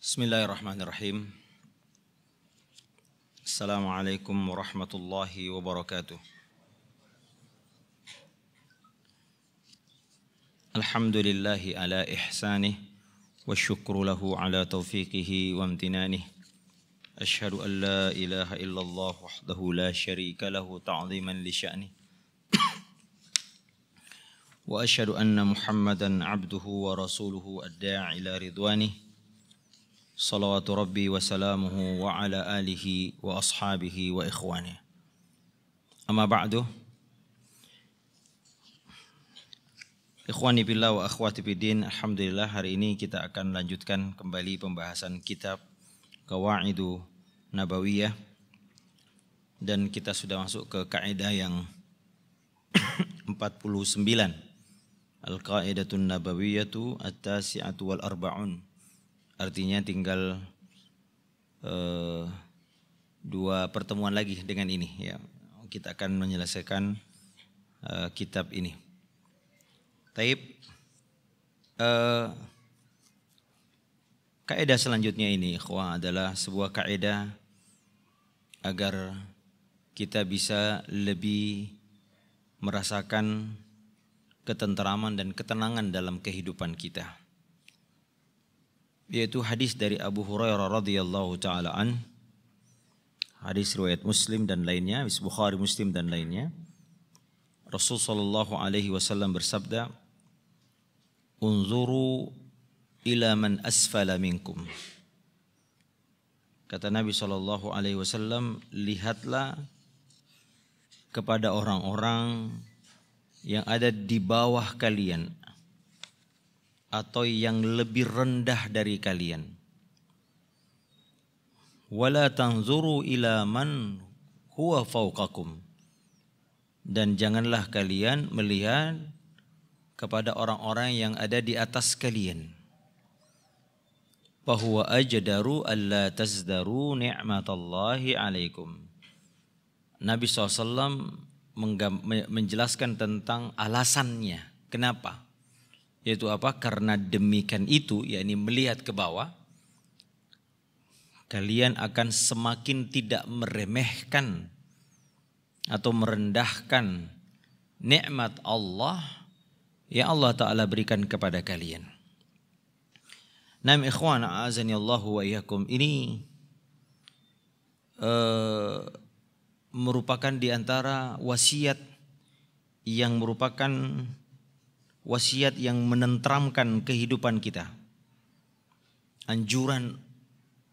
بسم الله الرحمن الرحيم السلام عليكم ورحمة الله وبركاته الحمد لله على إحسانه والشكر له على توفيقه وامتنانه أشهد أن لا إله إلا الله وحده لا شريك له تعظيما لشأنه وأشهد أن محمدا عبده ورسوله الداعي إلى رضوانه صلوات ربي وسلامه وعلى آله وأصحابه وإخوانه أما بعد Ikhwani billah wa akhwati bidin Alhamdulillah hari ini kita akan lanjutkan kembali pembahasan kitab Kawaidu Nabawiyah Dan kita sudah masuk ke kaidah yang 49 Al-Qaidatun Nabawiyyatu At-Tasi'atu wal Arba'un Artinya tinggal eh, dua pertemuan lagi dengan ini ya. Kita akan menyelesaikan eh, kitab ini. Taib eh, Kaedah selanjutnya ini khwa adalah sebuah kaidah agar kita bisa lebih merasakan ketenteraman dan ketenangan dalam kehidupan kita yaitu hadis dari Abu Hurairah radhiyallahu taala an hadis riwayat Muslim dan lainnya Bukhari Muslim dan lainnya Rasul sallallahu alaihi wasallam bersabda Unzuru ila man asfala minkum Kata Nabi sallallahu alaihi wasallam lihatlah kepada orang-orang yang ada di bawah kalian atau yang lebih rendah dari kalian. Wala tanzuru ila man huwa fawqakum. Dan janganlah kalian melihat kepada orang-orang yang ada di atas kalian. Bahwa ajdaru alla tazdaru ni'matallahi alaikum. Nabi SAW menjelaskan tentang alasannya. Kenapa? yaitu apa? Karena demikian itu, yakni melihat ke bawah, kalian akan semakin tidak meremehkan atau merendahkan nikmat Allah yang Allah Ta'ala berikan kepada kalian. Nam ikhwan azani Allah wa iyyakum ini uh, merupakan diantara wasiat yang merupakan wasiat yang menentramkan kehidupan kita. Anjuran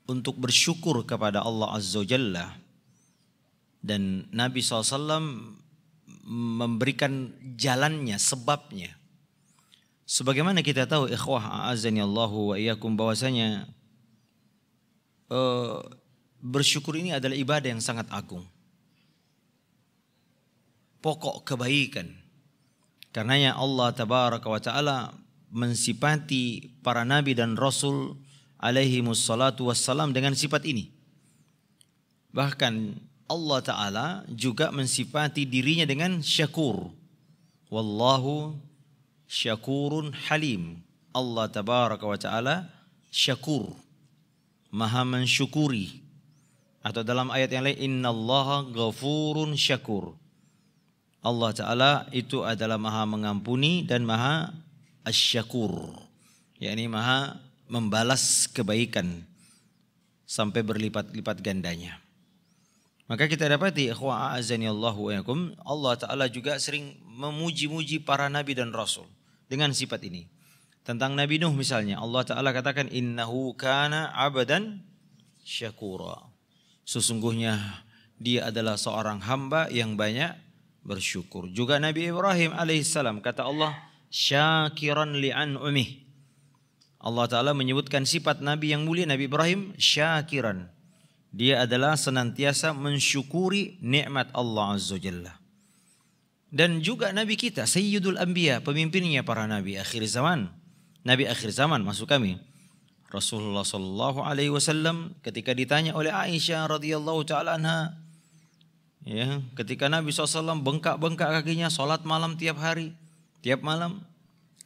untuk bersyukur kepada Allah Azza Jalla. Dan Nabi SAW memberikan jalannya, sebabnya. Sebagaimana kita tahu ikhwah a'azani Allahu wa iyakum bahwasanya uh, bersyukur ini adalah ibadah yang sangat agung. Pokok kebaikan. Karenanya Allah tabaraka wa taala mensipati para nabi dan rasul alaihi musallatu wassalam dengan sifat ini. Bahkan Allah taala juga mensifati dirinya dengan syakur. Wallahu syakurun halim. Allah tabaraka wa taala syakur. Maha mensyukuri. Atau dalam ayat yang lain inna Allah ghafurun syakur. Allah Ta'ala itu adalah maha mengampuni dan maha asyakur. yakni maha membalas kebaikan sampai berlipat-lipat gandanya. Maka kita dapati Allah taala juga sering memuji-muji para nabi dan rasul dengan sifat ini. Tentang Nabi Nuh misalnya, Allah taala katakan innahu kana abadan syakura. Sesungguhnya dia adalah seorang hamba yang banyak bersyukur. Juga Nabi Ibrahim alaihissalam kata Allah syakiran li'an umi Allah Ta'ala menyebutkan sifat Nabi yang mulia Nabi Ibrahim syakiran. Dia adalah senantiasa mensyukuri nikmat Allah Azza Jalla. Dan juga Nabi kita Sayyidul Anbiya pemimpinnya para Nabi akhir zaman. Nabi akhir zaman masuk kami. Rasulullah sallallahu alaihi wasallam ketika ditanya oleh Aisyah radhiyallahu taala anha, Ya, ketika Nabi SAW bengkak-bengkak kakinya sholat malam tiap hari, tiap malam.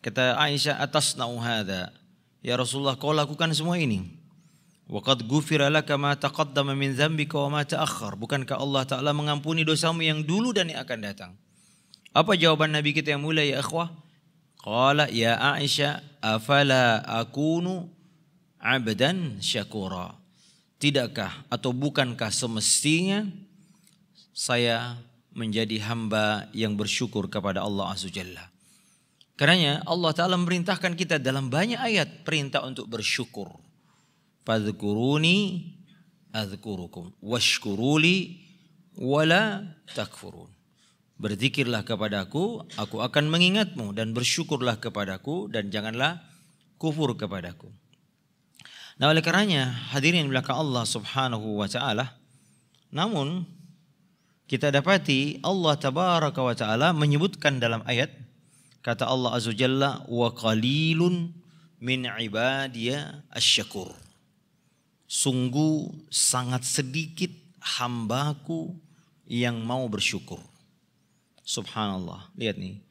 Kata Aisyah atas nauhada. Ya Rasulullah kau lakukan semua ini. Waqad gufira laka ma taqaddama min dzambika wa ma ta'akhkhar. Bukankah Allah Ta'ala mengampuni dosamu yang dulu dan yang akan datang? Apa jawaban Nabi kita yang mulia ya ikhwah? Qala ya Aisyah afala akunu abdan syakura. Tidakkah atau bukankah semestinya saya menjadi hamba yang bersyukur kepada Allah Azza Jalla. Karena Allah Ta'ala memerintahkan kita dalam banyak ayat perintah untuk bersyukur. Fadhkuruni adhkurukum. Washkuruli wala takfurun. Berzikirlah kepadaku, aku akan mengingatmu dan bersyukurlah kepadaku dan janganlah kufur kepadaku. Nah oleh karenanya hadirin belakang Allah subhanahu wa ta'ala. Namun kita dapati Allah tabaraka wa taala menyebutkan dalam ayat kata Allah azza jalla wa qalilun min ibadiya asyakur sungguh sangat sedikit hambaku yang mau bersyukur subhanallah lihat nih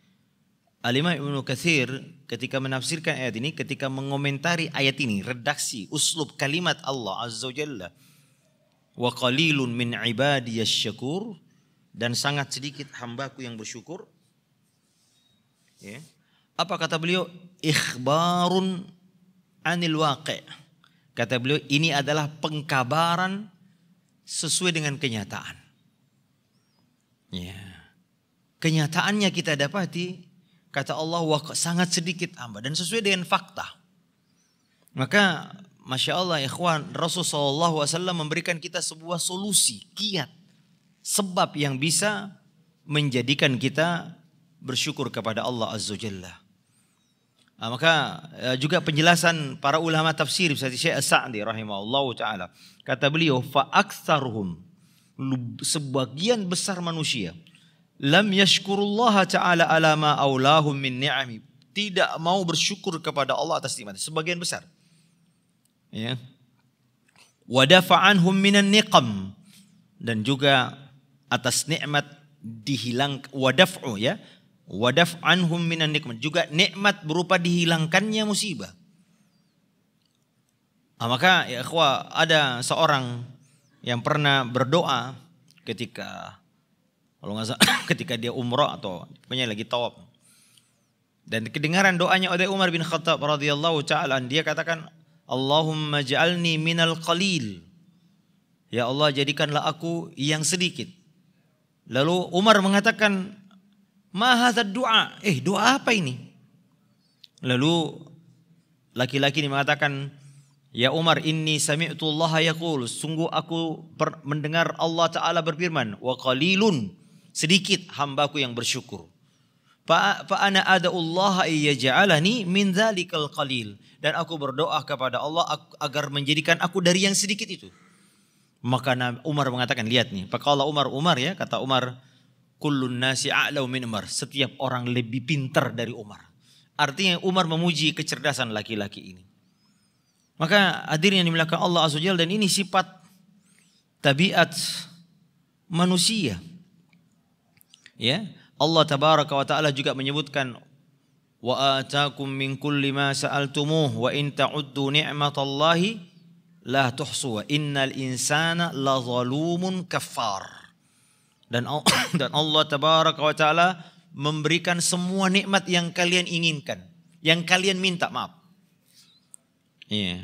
Alimah Ibn kathir ketika menafsirkan ayat ini ketika mengomentari ayat ini redaksi uslub kalimat Allah azza jalla wa qalilun min ibadiya syakur dan sangat sedikit hambaku yang bersyukur. Ya. Apa kata beliau? Ikhbarun anil waqi'. Kata beliau ini adalah pengkabaran sesuai dengan kenyataan. Ya. Kenyataannya kita dapati kata Allah sangat sedikit hamba dan sesuai dengan fakta. Maka Masya Allah ikhwan Rasul SAW memberikan kita sebuah solusi, kiat sebab yang bisa menjadikan kita bersyukur kepada Allah Azza Jalla. Nah, maka eh, juga penjelasan para ulama tafsir seperti Syekh As-Sa'di rahimahullah taala. Kata beliau fa aktsaruhum sebagian besar manusia lam yashkurullah taala ala ma aulahum min ni'ami tidak mau bersyukur kepada Allah atas nikmat sebagian besar ya wadafa'anhum minan niqam dan juga atas nikmat dihilang wadaf'u ya. Wadaf anhum minan nikmat. Juga nikmat berupa dihilangkannya musibah. Nah, maka ya ikhwa, ada seorang yang pernah berdoa ketika kalau nggak salah ketika dia umroh atau punya lagi tawaf. Dan kedengaran doanya oleh Umar bin Khattab radhiyallahu taala dia katakan Allahumma ja'alni minal qalil. Ya Allah jadikanlah aku yang sedikit. Lalu Umar mengatakan, Mahazad doa. Eh doa apa ini? Lalu laki-laki ini mengatakan, Ya Umar, ini, sami'tu Allah yaqul, sungguh aku mendengar Allah Taala berfirman, wa qalilun, sedikit hambaku yang bersyukur. Pak, ana ada Allah ni min dzalikal qalil. Dan aku berdoa kepada Allah agar menjadikan aku dari yang sedikit itu. Maka Umar mengatakan, lihat nih. Faqala Umar, Umar ya, kata Umar, kullun nasi a'lau min Umar. Setiap orang lebih pintar dari Umar. Artinya Umar memuji kecerdasan laki-laki ini. Maka hadirin yang dimuliakan Allah Azza dan ini sifat tabiat manusia. Ya, Allah tabaraka wa taala juga menyebutkan wa atakum min kulli ma sa'altumuh wa in ta'uddu ni'matallahi la tuhsuwa innal insana la zalumun kafar. Dan dan Allah tabaraka wa taala memberikan semua nikmat yang kalian inginkan, yang kalian minta, maaf. Iya. Yeah.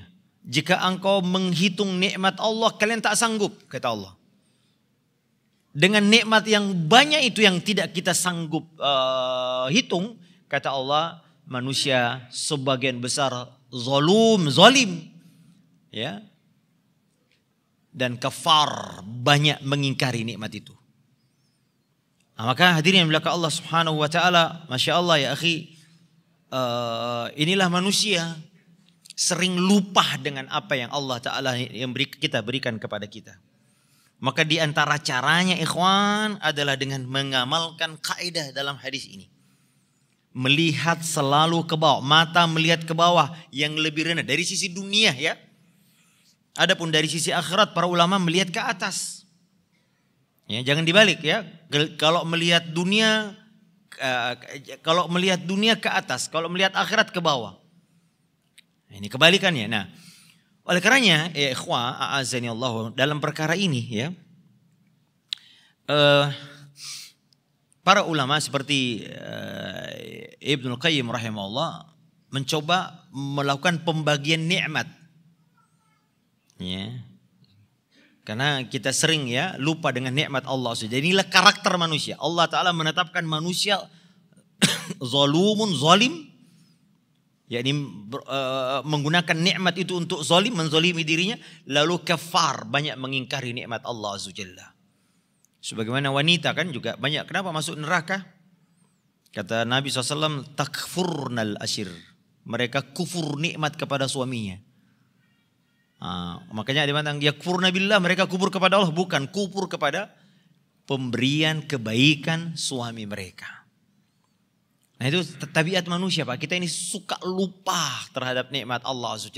Jika engkau menghitung nikmat Allah, kalian tak sanggup, kata Allah. Dengan nikmat yang banyak itu yang tidak kita sanggup uh, hitung, kata Allah, manusia sebagian besar zalum, zalim ya dan kafar banyak mengingkari nikmat itu nah, maka hadirin yang belaka Allah subhanahu wa taala masya Allah ya akhi uh, inilah manusia sering lupa dengan apa yang Allah taala yang beri, kita berikan kepada kita maka di antara caranya ikhwan adalah dengan mengamalkan kaidah dalam hadis ini. Melihat selalu ke bawah, mata melihat ke bawah yang lebih rendah dari sisi dunia ya. Adapun dari sisi akhirat para ulama melihat ke atas. Ya, jangan dibalik ya. Kalau melihat dunia eh, kalau melihat dunia ke atas, kalau melihat akhirat ke bawah. Ini kebalikannya. Nah, oleh karenanya, ya Allah dalam perkara ini ya. Eh, para ulama seperti eh, Ibnu Qayyim rahimahullah mencoba melakukan pembagian nikmat Ya. Karena kita sering ya lupa dengan nikmat Allah. Jadi inilah karakter manusia. Allah Ta'ala menetapkan manusia zalumun zalim. yakni uh, menggunakan nikmat itu untuk zalim, menzalimi dirinya. Lalu kafar, banyak mengingkari nikmat Allah Azza Sebagaimana wanita kan juga banyak. Kenapa masuk neraka? Kata Nabi SAW, takfurnal asyir. Mereka kufur nikmat kepada suaminya. Uh, makanya ada yang ya kufurna billah mereka kubur kepada Allah bukan kubur kepada pemberian kebaikan suami mereka. Nah itu tabiat manusia Pak. Kita ini suka lupa terhadap nikmat Allah Azza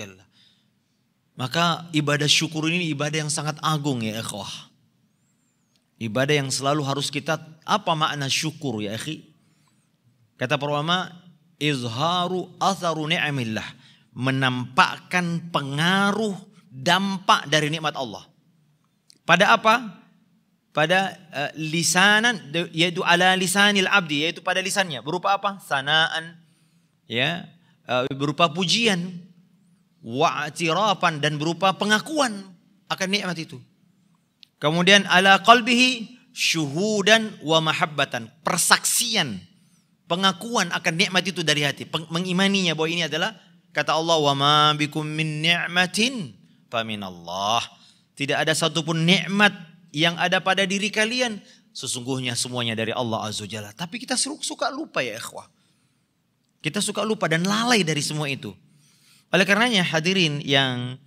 Maka ibadah syukur ini ibadah yang sangat agung ya ikhwah. Ibadah yang selalu harus kita apa makna syukur ya akhi? Kata perwama izharu atharu ni'amillah menampakkan pengaruh dampak dari nikmat Allah. Pada apa? Pada uh, lisanan yaitu ala lisanil abdi yaitu pada lisannya berupa apa? Sanaan ya uh, berupa pujian wa'tirafan dan berupa pengakuan akan nikmat itu. Kemudian ala qalbihi syuhudan wa mahabbatan, persaksian, pengakuan akan nikmat itu dari hati, mengimaninya bahwa ini adalah kata Allah wa ma bikum min ni'matin faminallah. Tidak ada satupun nikmat yang ada pada diri kalian. Sesungguhnya semuanya dari Allah Azza Jalla. Tapi kita suka lupa ya ikhwah. Kita suka lupa dan lalai dari semua itu. Oleh karenanya hadirin yang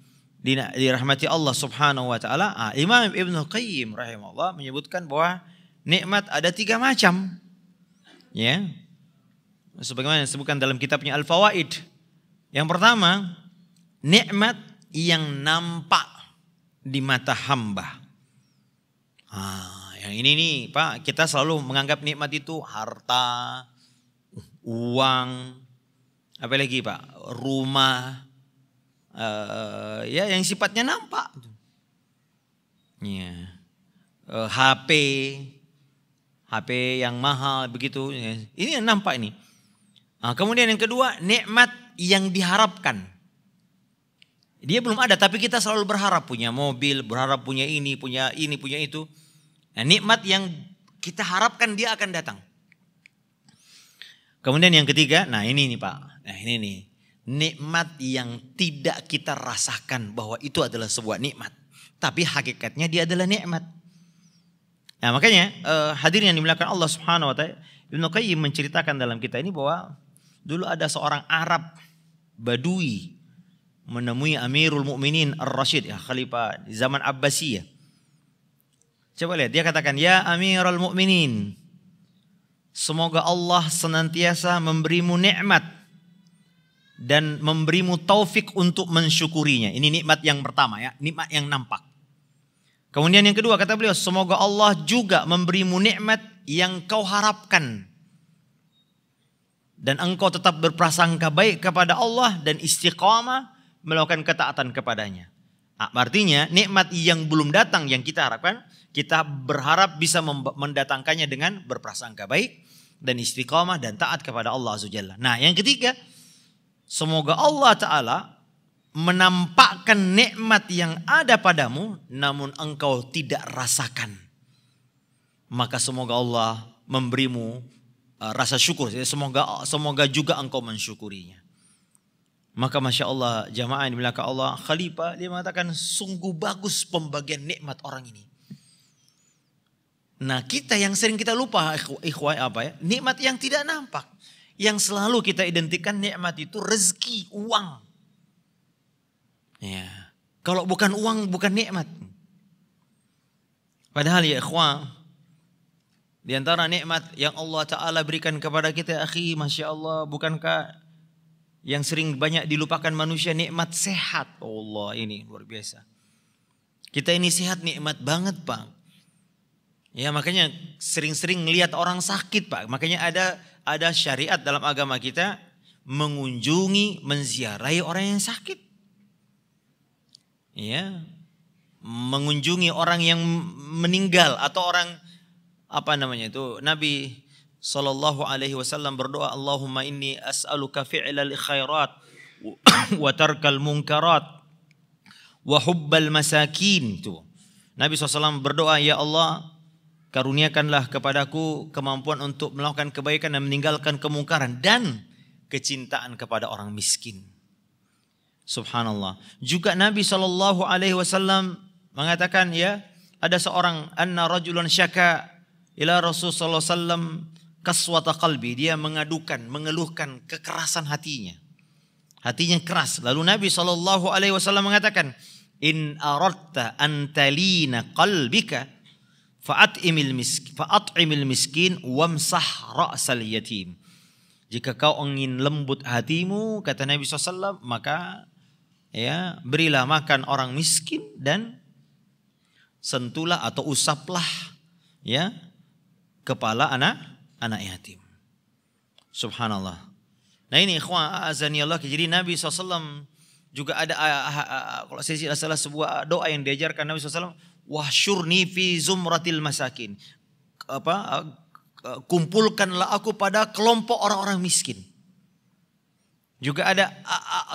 dirahmati Allah Subhanahu wa taala, ah, Imam Ibn Qayyim rahimahullah menyebutkan bahwa nikmat ada tiga macam. Ya. Sebagaimana disebutkan dalam kitabnya Al-Fawaid. Yang pertama, nikmat yang nampak di mata hamba. Ah, yang ini nih Pak, kita selalu menganggap nikmat itu harta, uang, apa lagi Pak, rumah, uh, ya yang sifatnya nampak. Ya. Uh, eh, HP, HP yang mahal begitu. Ini yang nampak ini. Nah, kemudian yang kedua, nikmat yang diharapkan. Dia belum ada, tapi kita selalu berharap punya mobil, berharap punya ini, punya ini, punya itu. Nah, nikmat yang kita harapkan dia akan datang. Kemudian yang ketiga, nah ini nih Pak, nah ini nih. Nikmat yang tidak kita rasakan bahwa itu adalah sebuah nikmat. Tapi hakikatnya dia adalah nikmat. Nah makanya eh, hadirin yang dimuliakan Allah subhanahu wa ta'ala. Ibn Qayyim menceritakan dalam kita ini bahwa dulu ada seorang Arab Badui menemui Amirul Mukminin Ar-Rashid ya khalifah di zaman Abbasiyah. Coba lihat dia katakan ya Amirul Mukminin semoga Allah senantiasa memberimu nikmat dan memberimu taufik untuk mensyukurinya. Ini nikmat yang pertama ya, nikmat yang nampak. Kemudian yang kedua kata beliau, semoga Allah juga memberimu nikmat yang kau harapkan dan engkau tetap berprasangka baik kepada Allah dan istiqamah melakukan ketaatan kepadanya. Nah, artinya nikmat yang belum datang yang kita harapkan, kita berharap bisa mendatangkannya dengan berprasangka baik dan istiqomah dan taat kepada Allah Azza Nah yang ketiga, semoga Allah Ta'ala menampakkan nikmat yang ada padamu namun engkau tidak rasakan. Maka semoga Allah memberimu ah, rasa syukur. Semoga semoga juga engkau mensyukurinya. Maka Masya Allah jamaah yang dimiliki Allah Khalifah dia mengatakan sungguh bagus pembagian nikmat orang ini. Nah kita yang sering kita lupa ikhwah apa ya. Nikmat yang tidak nampak. Yang selalu kita identikan nikmat itu rezeki, uang. Ya. Kalau bukan uang bukan nikmat. Padahal ya ikhwah. Di antara nikmat yang Allah Ta'ala berikan kepada kita akhi Masya Allah bukankah yang sering banyak dilupakan manusia nikmat sehat. Oh Allah ini luar biasa. Kita ini sehat nikmat banget pak. Ya makanya sering-sering lihat orang sakit pak. Makanya ada ada syariat dalam agama kita mengunjungi, menziarahi orang yang sakit. Ya, mengunjungi orang yang meninggal atau orang apa namanya itu Nabi sallallahu alaihi wasallam berdoa Allahumma inni as'aluka fi'lal khairat wa tarkal munkarat wa hubbal masakin itu. Nabi SAW berdoa ya Allah karuniakanlah kepadaku kemampuan untuk melakukan kebaikan dan meninggalkan kemungkaran dan kecintaan kepada orang miskin. Subhanallah. Juga Nabi Shallallahu Alaihi Wasallam mengatakan ya ada seorang anna rajulun syaka ila Rasul Sallallahu Alaihi Wasallam kaswata kalbi dia mengadukan, mengeluhkan kekerasan hatinya. Hatinya keras. Lalu Nabi Shallallahu alaihi wasallam mengatakan, "In aratta antalina qalbika fa'at'imil miskin, imil miskin wamsah ra'sal yatim." Jika kau ingin lembut hatimu, kata Nabi SAW, maka ya berilah makan orang miskin dan sentulah atau usaplah ya kepala anak anak yatim. Subhanallah. Nah ini ikhwan azani Allah. Jadi Nabi SAW juga ada ah, ah, ah, kalau saya tidak salah sebuah doa yang diajarkan Nabi SAW. Wahsyurni fi zumratil masakin. Apa? Kumpulkanlah aku pada kelompok orang-orang miskin. Juga ada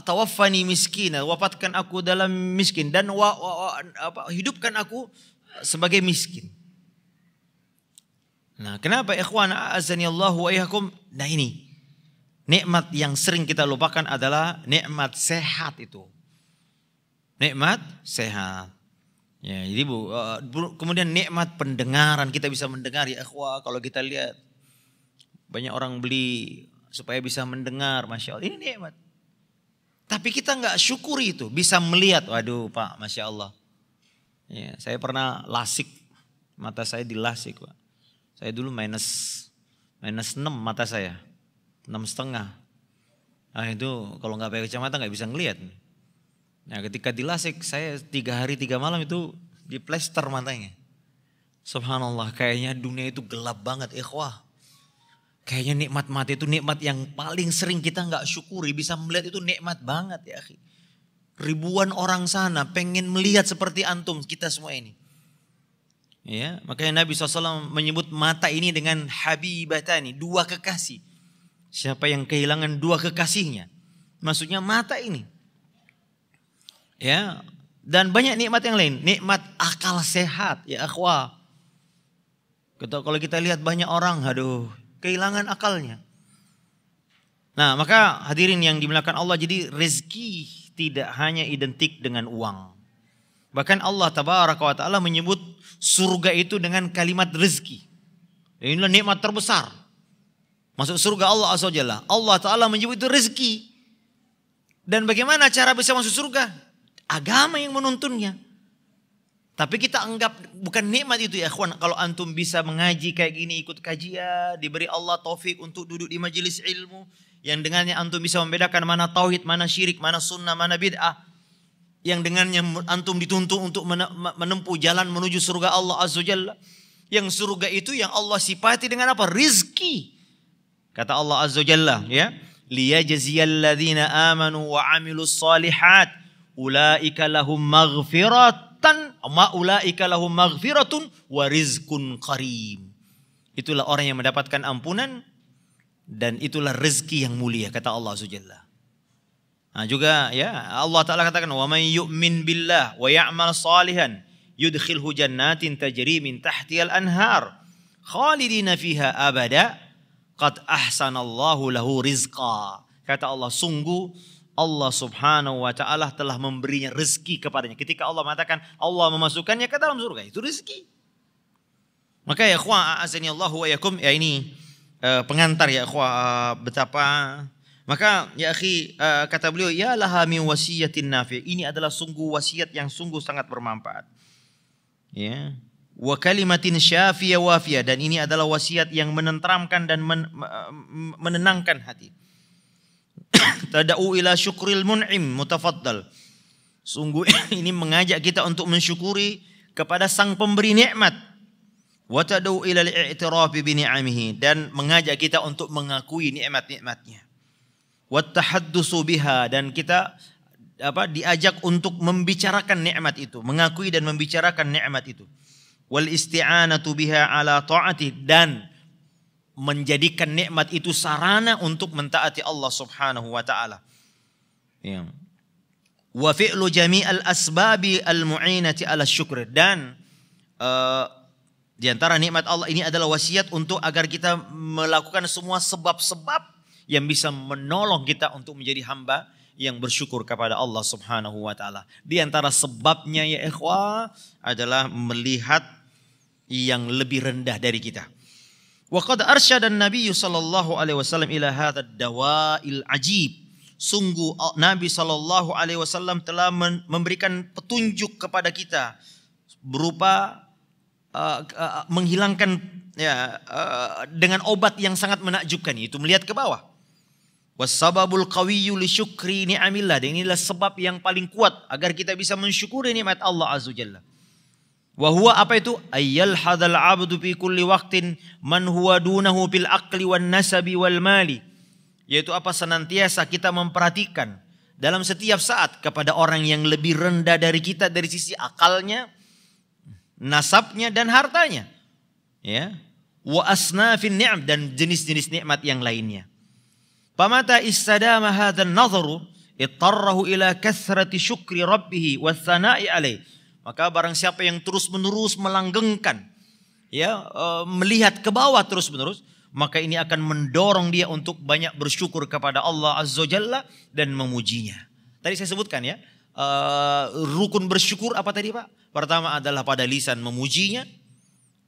tawafani miskin, wafatkan aku dalam miskin dan wa, hidupkan aku sebagai miskin. Nah, kenapa ikhwan azani Allah wa iyyakum? Nah ini nikmat yang sering kita lupakan adalah nikmat sehat itu. Nikmat sehat. Ya, jadi bu, eh, kemudian nikmat pendengaran kita bisa mendengar ya ikhwan kalau kita lihat banyak orang beli supaya bisa mendengar masya Allah ini nikmat. Tapi kita nggak syukuri itu bisa melihat waduh pak masya Allah. Ya, saya pernah lasik mata saya dilasik pak saya dulu minus minus 6 mata saya. 6 setengah. Nah itu kalau nggak pakai kacamata nggak bisa ngelihat. Nah ketika dilasik saya tiga hari tiga malam itu di plester matanya. Subhanallah kayaknya dunia itu gelap banget ikhwah. Kayaknya nikmat mati itu nikmat yang paling sering kita nggak syukuri. Bisa melihat itu nikmat banget ya. Ribuan orang sana pengen melihat seperti antum kita semua ini. Ya, makanya Nabi SAW menyebut mata ini dengan habibatani, dua kekasih. Siapa yang kehilangan dua kekasihnya? Maksudnya mata ini. Ya, dan banyak nikmat yang lain, nikmat akal sehat, ya akhwa. Kita kalau kita lihat banyak orang, aduh, kehilangan akalnya. Nah, maka hadirin yang dimuliakan Allah, jadi rezeki tidak hanya identik dengan uang. Bahkan Allah tabaraka wa ta'ala menyebut surga itu dengan kalimat rezeki. Inilah nikmat terbesar. Masuk surga Allah azza Allah taala menyebut itu rezeki. Dan bagaimana cara bisa masuk surga? Agama yang menuntunnya. Tapi kita anggap bukan nikmat itu ya ikhwan. Kalau antum bisa mengaji kayak gini, ikut kajian, diberi Allah taufik untuk duduk di majelis ilmu. Yang dengannya antum bisa membedakan mana tauhid, mana syirik, mana sunnah, mana bid'ah yang dengannya antum dituntut untuk menempuh jalan menuju surga Allah Azza Jalla. Yang surga itu yang Allah sifati dengan apa? Rizki. Kata Allah Azza Jalla ya. Liyajziyalladzina amanu wa amilus salihat. Ulaika lahum maghfiratan. ulaika lahum maghfiratun wa rizkun karim. Itulah orang yang mendapatkan ampunan. Dan itulah rezeki yang mulia kata Allah Azza Jalla. Nah, juga ya Allah Taala katakan wa may yu'min billah wa ya'mal salihan yudkhilhu jannatin tajri min tahtihal anhar khalidina fiha abada qad ahsanallahu lahu rizqa. Kata Allah sungguh Allah Subhanahu wa taala telah memberinya rezeki kepadanya. Ketika Allah mengatakan Allah memasukkannya ke dalam surga, itu rezeki. Maka ya ikhwan azanillahu Allah wa yakum ya ini eh, pengantar ya ikhwan eh, betapa maka ya akhi uh, kata beliau ya laha min wasiyatin nafi. Ini adalah sungguh wasiat yang sungguh sangat bermanfaat. Ya. Wa kalimatin syafiyah wafiyah dan ini adalah wasiat yang menenteramkan dan men, menenangkan hati. Tada'u ila syukril mun'im mutafaddal. Sungguh ini mengajak kita untuk mensyukuri kepada sang pemberi nikmat. Wa tada'u ila al-i'tiraf bi ni'amihi dan mengajak kita untuk mengakui nikmat-nikmatnya wattahaddusu biha dan kita apa diajak untuk membicarakan nikmat itu, mengakui dan membicarakan nikmat itu. Wal isti'anatu biha ala taati dan menjadikan nikmat itu sarana untuk mentaati Allah Subhanahu wa taala. Ya. Wa fi'lu jami'al asbabi al-mu'inati ala syukr dan uh, di antara nikmat Allah ini adalah wasiat untuk agar kita melakukan semua sebab-sebab yang bisa menolong kita untuk menjadi hamba yang bersyukur kepada Allah Subhanahu wa taala. Di antara sebabnya ya ikhwah adalah melihat yang lebih rendah dari kita. Wa qad Nabi sallallahu alaihi wasallam ila hadha dawail ajib. Sungguh Nabi sallallahu alaihi wasallam telah memberikan petunjuk kepada kita berupa uh, uh, menghilangkan ya uh, dengan obat yang sangat menakjubkan itu melihat ke bawah Wasababul qawiyyu li syukri ni'amillah. Dan inilah sebab yang paling kuat agar kita bisa mensyukuri nikmat Allah Azza Jalla. Wa huwa apa itu? Ayyal hadal abdu fi kulli waqtin man huwa dunahu bil aqli wan nasabi wal mali. Yaitu apa senantiasa kita memperhatikan dalam setiap saat kepada orang yang lebih rendah dari kita dari sisi akalnya, nasabnya dan hartanya. Ya. Wa asnafin ni'am dan jenis-jenis nikmat yang lainnya. Pamata istadama hadzal nadharu ittarrahu ila kathrati syukri rabbih wa tsana'i alaih. Maka barang siapa yang terus-menerus melanggengkan ya e, melihat ke bawah terus-menerus maka ini akan mendorong dia untuk banyak bersyukur kepada Allah Azza Jalla dan memujinya. Tadi saya sebutkan ya, uh, rukun bersyukur apa tadi Pak? Pertama adalah pada lisan memujinya,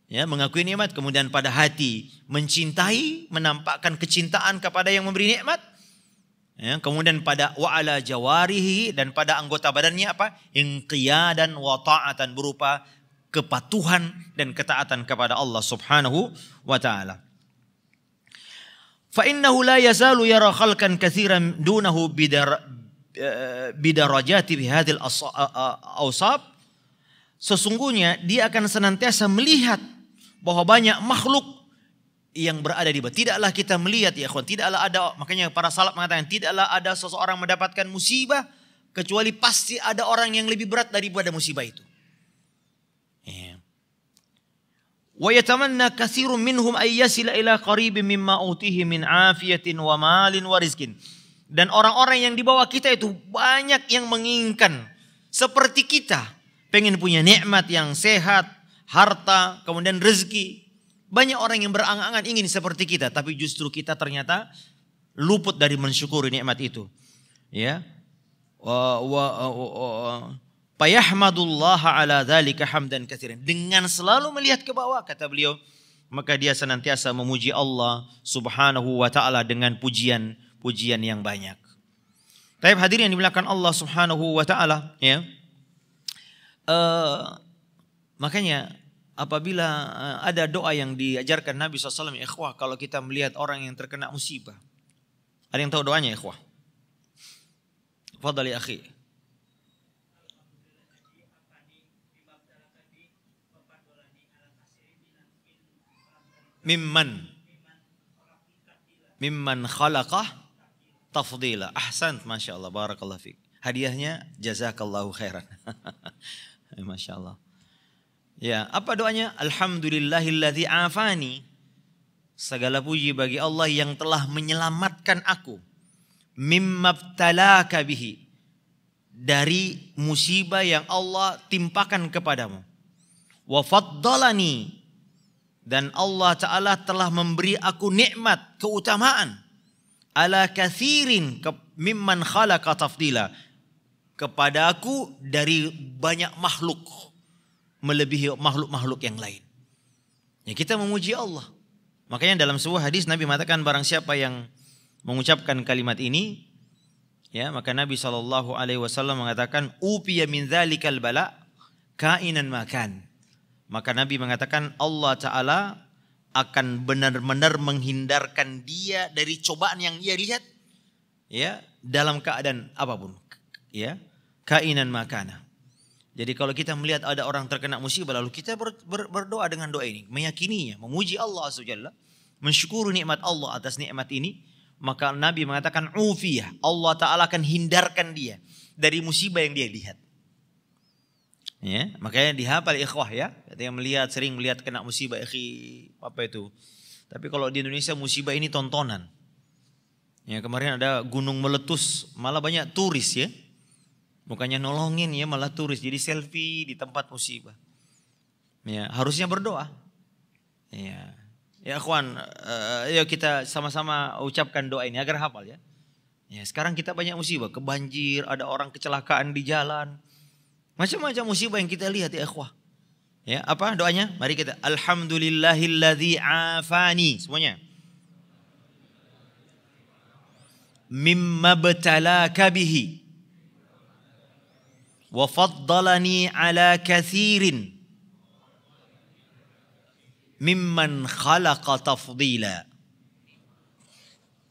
ya mengakui nikmat kemudian pada hati mencintai menampakkan kecintaan kepada yang memberi nikmat ya kemudian pada wa'ala jawarihi dan pada anggota badannya apa inqiyadan wa ta'atan berupa kepatuhan dan ketaatan kepada Allah Subhanahu wa taala fa innahu la yazalu yara khalqan katsiran dunahu bidar eh, bidarajati bihadil awsab sesungguhnya dia akan senantiasa melihat bahwa banyak makhluk yang berada di bawah. Tidaklah kita melihat ya kawan, tidaklah ada makanya para salaf mengatakan tidaklah ada seseorang mendapatkan musibah kecuali pasti ada orang yang lebih berat daripada musibah itu. Ya. Wa rumin minhum sila ila mimma min afiyatin wa malin wa Dan orang-orang yang dibawa kita itu banyak yang menginginkan seperti kita pengen punya nikmat yang sehat, harta, kemudian rezeki. Banyak orang yang berangan-angan ingin seperti kita, tapi justru kita ternyata luput dari mensyukuri nikmat itu. Ya. Wa wa Payahmadullah ala dzalika hamdan katsiran. Dengan selalu melihat ke bawah kata beliau, maka dia senantiasa memuji Allah Subhanahu wa taala dengan pujian-pujian yang banyak. Tapi hadirin yang dimuliakan Allah Subhanahu wa taala, ya. Uh, makanya apabila eh, ada doa yang diajarkan Nabi SAW, ikhwah, kalau kita melihat orang yang terkena musibah. Ada yang tahu doanya, ikhwah? Fadali akhi. Mimman. Mimman khalaqah tafdila. Ahsan, Masya Allah. Barakallah fiqh. Hadiahnya jazakallahu khairan. Masya Allah. Ya, apa doanya? Alhamdulillahilladzi afani. Segala puji bagi Allah yang telah menyelamatkan aku mimmabtalaka bihi dari musibah yang Allah timpakan kepadamu. Wa faddalani dan Allah Ta'ala telah memberi aku nikmat, keutamaan ala kathirin ke, mimman khalaqa tafdila kepada aku dari banyak makhluk melebihi makhluk-makhluk yang lain. Ya kita memuji Allah. Makanya dalam sebuah hadis Nabi mengatakan barang siapa yang mengucapkan kalimat ini ya maka Nabi Shallallahu alaihi wasallam mengatakan upiya min dzalikal bala kainan makan. Maka Nabi mengatakan Allah taala akan benar-benar menghindarkan dia dari cobaan yang ia lihat ya dalam keadaan apapun ya kainan makana jadi kalau kita melihat ada orang terkena musibah lalu kita ber, ber, berdoa dengan doa ini, meyakininya, memuji Allah Azza mensyukuri nikmat Allah atas nikmat ini, maka Nabi mengatakan ufiyah, Allah taala akan hindarkan dia dari musibah yang dia lihat. Ya, makanya dihafal ikhwah ya, yang melihat sering melihat kena musibah ikhi, apa itu? Tapi kalau di Indonesia musibah ini tontonan. Ya, kemarin ada gunung meletus, malah banyak turis ya Bukannya nolongin ya malah turis jadi selfie di tempat musibah. Ya, harusnya berdoa. Iya. Ya. Ya kawan, uh, eh, ya kita sama-sama ucapkan doa ini agar hafal ya. Ya, sekarang kita banyak musibah, kebanjir, ada orang kecelakaan di jalan. Macam-macam musibah yang kita lihat ya ikhwah. Ya, apa doanya? Mari kita alhamdulillahilladzi afani semuanya. Mimma btalaka bihi وفضلني على ala kathirin mimman تفضيلا tafdila.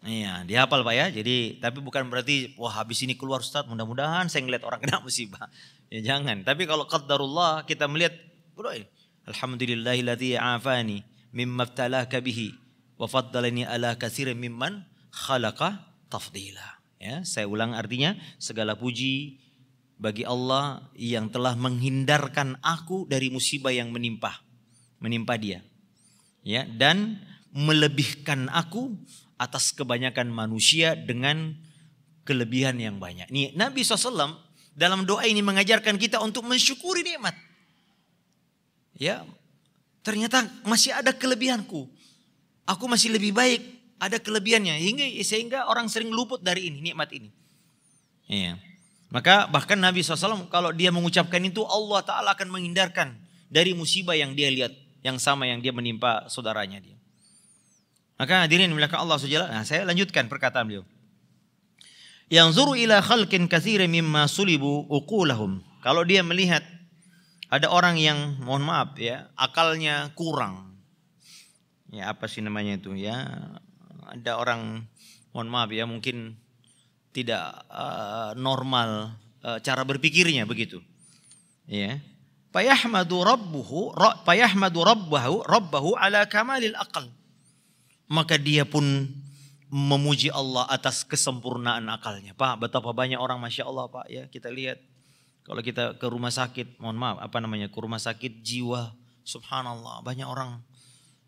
Iya, dihafal Pak ya. Jadi tapi bukan berarti wah habis ini keluar Ustaz, mudah-mudahan saya ngeliat orang kena musibah. Ya jangan. Tapi kalau qadarullah kita melihat, bro, eh, alhamdulillahilladzi afani mimma ibtalaka bihi wa faddalani ala katsirin mimman khalaqa tafdila. Ya, saya ulang artinya segala puji, bagi Allah yang telah menghindarkan aku dari musibah yang menimpa menimpa dia ya dan melebihkan aku atas kebanyakan manusia dengan kelebihan yang banyak nih Nabi SAW dalam doa ini mengajarkan kita untuk mensyukuri nikmat ya ternyata masih ada kelebihanku aku masih lebih baik ada kelebihannya hingga sehingga orang sering luput dari ini nikmat ini Iya. Maka bahkan Nabi SAW kalau dia mengucapkan itu Allah Ta'ala akan menghindarkan dari musibah yang dia lihat. Yang sama yang dia menimpa saudaranya dia. Maka hadirin melakukan Allah SWT. Nah, saya lanjutkan perkataan beliau. Yang zuru ila khalkin kathiri mimma sulibu uqulahum. Kalau dia melihat ada orang yang mohon maaf ya akalnya kurang. Ya apa sih namanya itu ya. Ada orang mohon maaf ya mungkin tidak uh, normal uh, cara berpikirnya begitu. Ya. Fayahmadu rabbuhu, fayahmadu rabbahu, rabbahu ala kamalil akal. Maka dia pun memuji Allah atas kesempurnaan akalnya. Pak, betapa banyak orang Masya Allah Pak ya. Kita lihat kalau kita ke rumah sakit, mohon maaf apa namanya, ke rumah sakit jiwa. Subhanallah, banyak orang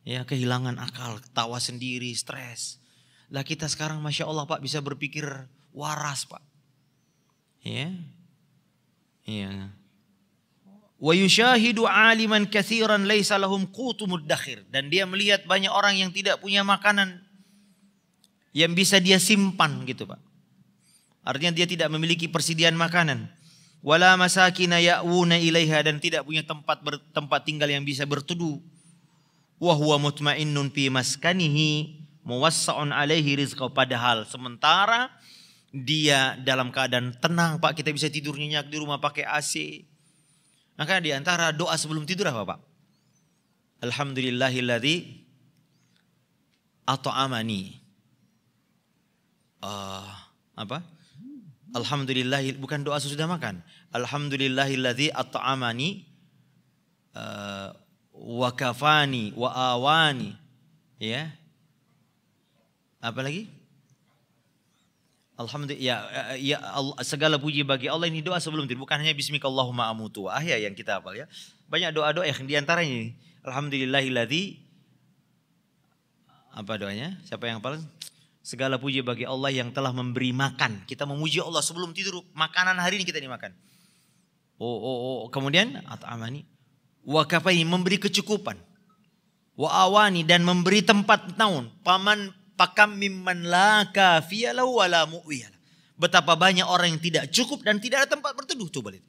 ya kehilangan akal, tawa sendiri, stres. Lah kita sekarang Masya Allah Pak bisa berpikir waras pak. Ya. Ya. Wa yushahidu aliman kathiran laisa lahum qutumud dakhir. Dan dia melihat banyak orang yang tidak punya makanan yang bisa dia simpan gitu pak. Artinya dia tidak memiliki persediaan makanan. Wala masakina ya'wuna ilaiha dan tidak punya tempat ber, tempat tinggal yang bisa berteduh. Wa huwa mutmainnun fi maskanihi muwassa'un alaihi rizqa padahal sementara dia dalam keadaan tenang Pak, kita bisa tidur nyenyak di rumah pakai AC. Maka di antara doa sebelum tidur apa Pak? Alhamdulillahilladzi at'amani. Uh, apa? Alhamdulillah bukan doa sesudah makan. Alhamdulillahilladzi at'amani uh, ah, wa kafani wa awani. Ya. Apalagi? lagi? Alhamdulillah ya, eh, ya segala puji bagi Allah ini doa sebelum tidur bukan hanya Allahumma amutu wa ya yang kita hafal ya. Banyak doa-doa yang diantaranya ini. Alhamdulillahilladzi apa doanya? Siapa yang hafal? Segala puji bagi Allah yang telah memberi makan. Kita memuji Allah sebelum tidur. Makanan hari ini kita dimakan. Oh, oh, oh. kemudian at'amani wa kafai memberi kecukupan. Wa awani dan memberi tempat naun, paman Pakam mimman la kafiyalahu wa la mu'wiyalah. Betapa banyak orang yang tidak cukup dan tidak ada tempat berteduh. Coba lihat.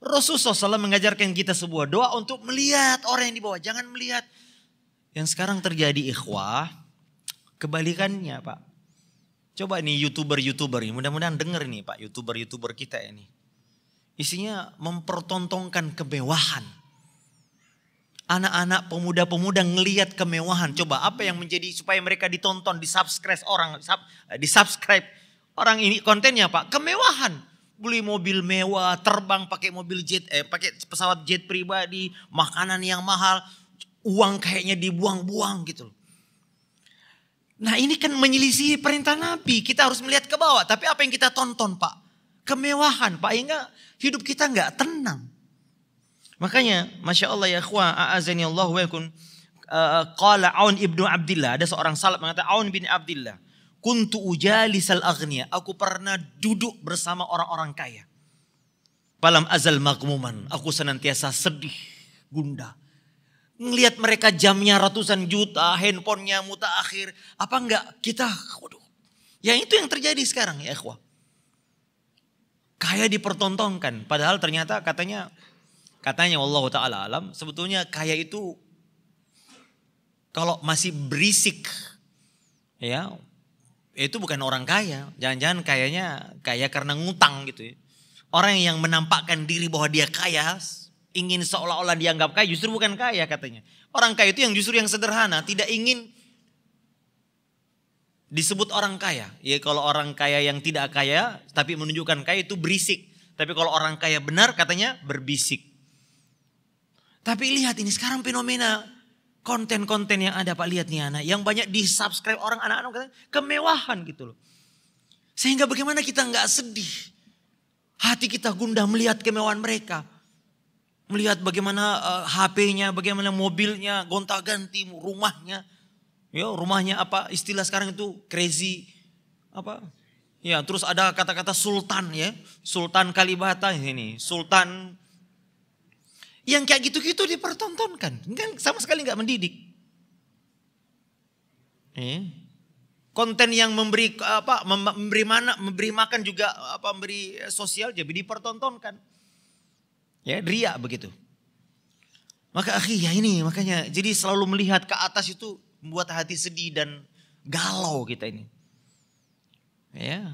Rasulullah SAW mengajarkan kita sebuah doa untuk melihat orang yang di bawah. Jangan melihat. Yang sekarang terjadi ikhwah, kebalikannya Pak. Coba ini youtuber-youtuber ini, mudah-mudahan denger nih Pak, youtuber-youtuber kita ini. Isinya mempertontonkan kemewahan anak-anak pemuda-pemuda ngeliat kemewahan. Coba apa yang menjadi supaya mereka ditonton, di subscribe orang, sub, eh, subscribe orang ini kontennya apa? Kemewahan. Beli mobil mewah, terbang pakai mobil jet, eh, pakai pesawat jet pribadi, makanan yang mahal, uang kayaknya dibuang-buang gitu Nah ini kan menyelisihi perintah Nabi. Kita harus melihat ke bawah. Tapi apa yang kita tonton pak? Kemewahan pak. Hingga hidup kita nggak tenang. Makanya, masya Allah ya khwa, aazani Allah wa yakun. Uh, eh, qala Aun ibnu Abdullah ada seorang salat mengatakan Aun bin Abdullah Kuntu ujali sal agniya, Aku pernah duduk bersama orang-orang kaya. Palam azal magmuman. Aku senantiasa sedih, gundah. Ngelihat mereka jamnya ratusan juta, handphonenya mutakhir. Apa enggak kita, waduh. Yang itu yang terjadi sekarang ya ikhwah. Kaya dipertontonkan. Padahal ternyata katanya Katanya Allah Ta'ala alam, sebetulnya kaya itu kalau masih berisik, ya itu bukan orang kaya. Jangan-jangan kayanya kaya karena ngutang gitu ya. Orang yang menampakkan diri bahwa dia kaya, ingin seolah-olah dianggap kaya, justru bukan kaya katanya. Orang kaya itu yang justru yang sederhana, tidak ingin disebut orang kaya. Ya kalau orang kaya yang tidak kaya tapi menunjukkan kaya itu berisik. Tapi kalau orang kaya benar katanya berbisik. Tapi lihat ini sekarang fenomena konten-konten yang ada Pak lihat nih anak. Yang banyak di subscribe orang anak-anak kata kemewahan gitu loh. Sehingga bagaimana kita nggak sedih. Hati kita gundah melihat kemewahan mereka. Melihat bagaimana uh, eh, HP-nya, bagaimana mobilnya, gonta-ganti, rumahnya. Ya, rumahnya apa istilah sekarang itu crazy apa? Ya, terus ada kata-kata sultan ya. Sultan Kalibata ini, Sultan yang kayak gitu-gitu dipertontonkan. Kan sama sekali nggak mendidik. Eh? Konten yang memberi apa memberi mana memberi makan juga apa memberi sosial jadi dipertontonkan. Ya, ria begitu. Maka akhi ya ini makanya jadi selalu melihat ke atas itu membuat hati sedih dan galau kita ini. Ya.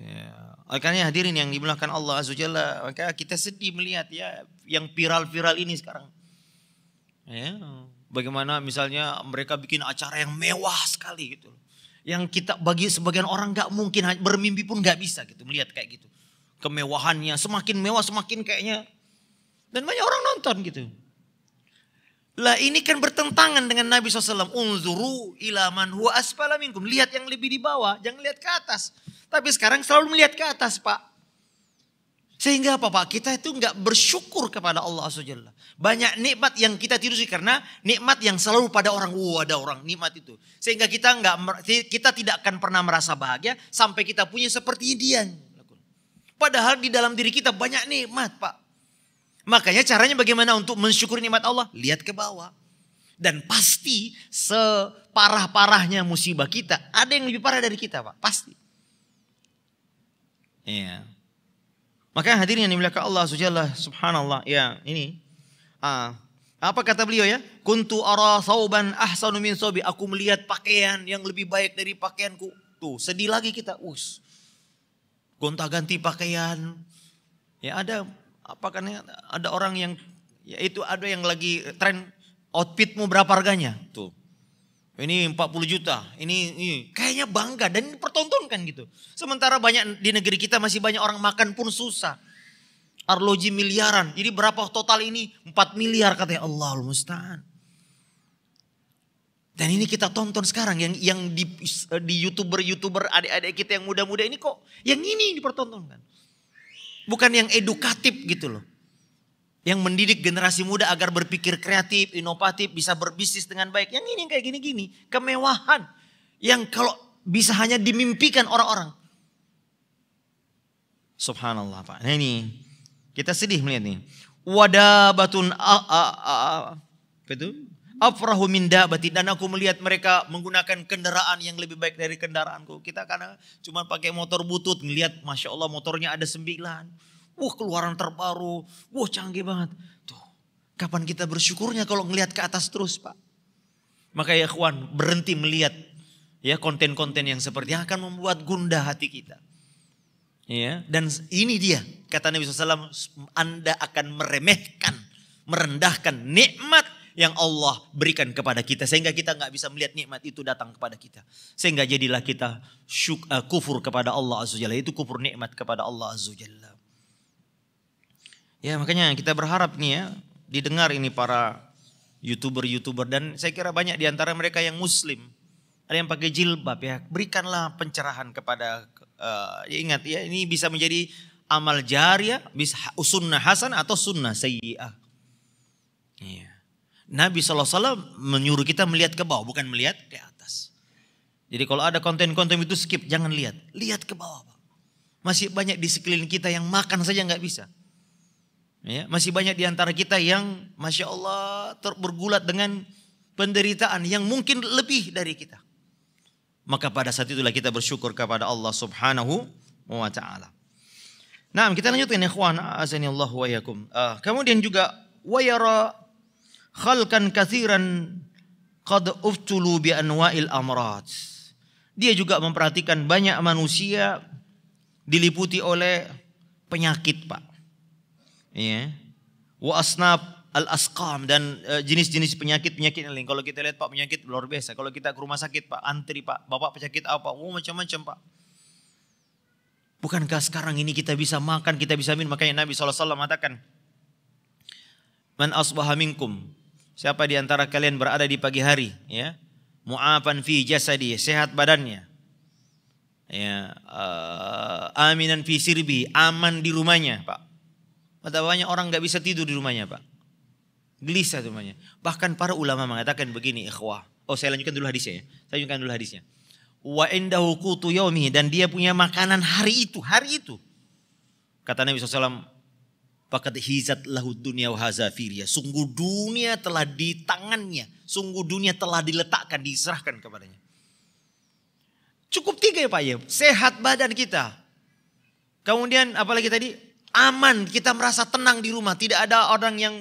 Ya. Oleh karena hadirin yang dimuliakan Allah Azza Jalla, maka kita sedih melihat ya yang viral-viral ini sekarang. Ya, bagaimana misalnya mereka bikin acara yang mewah sekali gitu Yang kita bagi sebagian orang nggak mungkin bermimpi pun nggak bisa gitu melihat kayak gitu. Kemewahannya semakin mewah semakin kayaknya dan banyak orang nonton gitu. Lah ini kan bertentangan dengan Nabi SAW. Unzuru ilaman huwa asfala minkum. Lihat yang lebih di bawah, jangan lihat ke atas. Tapi sekarang selalu melihat ke atas Pak. Sehingga apa Pak? Kita itu nggak bersyukur kepada Allah Subhanahu Banyak nikmat yang kita tiru sih karena nikmat yang selalu pada orang. oh, ada orang nikmat itu. Sehingga kita nggak kita tidak akan pernah merasa bahagia sampai kita punya seperti dia. Padahal di dalam diri kita banyak nikmat Pak. Makanya caranya bagaimana untuk mensyukuri nikmat Allah? Lihat ke bawah. Dan pasti separah-parahnya musibah kita, ada yang lebih parah dari kita, Pak. Pasti. Ya. Maka hadirin yang dimuliakan Allah wa subhanallah. Ya, ini. Ah, apa kata beliau ya? Kuntu ara sauban ahsanu min sobi. Aku melihat pakaian yang lebih baik dari pakaianku. Tuh, sedih lagi kita. Us. Gonta-ganti pakaian. Ya ada apa kan ya, ada orang yang yaitu ada yang lagi tren outfitmu berapa harganya? Tuh. Ini 40 juta, ini, ini kayaknya bangga dan dipertontonkan gitu. Sementara banyak di negeri kita masih banyak orang makan pun susah. Arloji miliaran. Jadi berapa total ini? 4 miliar katanya Allah musta'an. Dan ini kita tonton sekarang yang yang di di YouTuber-YouTuber adik-adik kita yang muda-muda ini kok yang ini dipertontonkan. Bukan yang edukatif gitu loh yang mendidik generasi muda agar berpikir kreatif, inovatif, bisa berbisnis dengan baik. Yang ini kayak gini-gini, kemewahan yang kalau bisa hanya dimimpikan orang-orang. Subhanallah Pak. Nah ini kita sedih melihat ini. Wadabatun apa itu? Afrahu min dabati dan aku melihat mereka menggunakan kendaraan yang lebih baik dari kendaraanku. Kita karena cuma pakai motor butut melihat Masya Allah motornya ada sembilan Wah keluaran terbaru, wah canggih banget. Tuh, kapan kita bersyukurnya kalau ngelihat ke atas terus Pak? Maka ya kawan berhenti melihat ya konten-konten yang seperti yang akan membuat gundah hati kita. Ya, dan ini dia kata Nabi SAW, Anda akan meremehkan, merendahkan nikmat yang Allah berikan kepada kita sehingga kita nggak bisa melihat nikmat itu datang kepada kita sehingga jadilah kita syuk, uh, kufur kepada Allah azza jalla itu kufur nikmat kepada Allah azza jalla Ya makanya kita berharap nih ya didengar ini para youtuber-youtuber dan saya kira banyak di antara mereka yang muslim. Ada yang pakai jilbab ya. Berikanlah pencerahan kepada uh, ya ingat ya ini bisa menjadi amal jariah, bisa sunnah hasan atau sunnah sayyi'ah. Iya. Nabi SAW menyuruh kita melihat ke bawah, bukan melihat ke atas. Jadi kalau ada konten-konten itu skip, jangan lihat. Lihat ke bawah. Masih banyak di sekeliling kita yang makan saja nggak bisa. Ya, masih banyak di antara kita yang masya Allah bergulat dengan penderitaan yang mungkin lebih dari kita. Maka pada saat itulah kita bersyukur kepada Allah Subhanahu wa taala. Nah, kita lanjutkan ikhwan azani wa yakum. Uh, ah, kemudian juga yara khalkan kathiran qad uftulu bi anwa'il amrat. Dia juga memperhatikan banyak manusia diliputi oleh penyakit, Pak ya. Wa asnaf al asqam dan eh, jenis-jenis penyakit-penyakit yang lain. Kalau kita lihat Pak penyakit luar biasa. Kalau kita ke rumah sakit Pak antri Pak, Bapak penyakit apa? Oh macam-macam Pak. Bukankah sekarang ini kita bisa makan, kita bisa minum? Makanya Nabi SAW mengatakan, Man asbaha minkum. Siapa di antara kalian berada di pagi hari, ya? Mu'afan fi jasadi, sehat badannya. Ya, uh, aminan fi sirbi, aman di rumahnya, Pak. Betapa banyak orang nggak bisa tidur di rumahnya Pak. Gelisah di rumahnya. Bahkan para ulama mengatakan begini ikhwah. Oh saya lanjutkan dulu hadisnya ya. Saya lanjutkan dulu hadisnya. Wa indahu kutu yaumihi. Dan dia punya makanan hari itu. Hari itu. Kata Nabi SAW. Pakat hizat lahud dunia wa Sungguh dunia telah di tangannya. Sungguh dunia telah diletakkan, diserahkan kepadanya. Cukup tiga ya Pak ya. Sehat badan kita. Kemudian apalagi tadi? aman, kita merasa tenang di rumah. Tidak ada orang yang,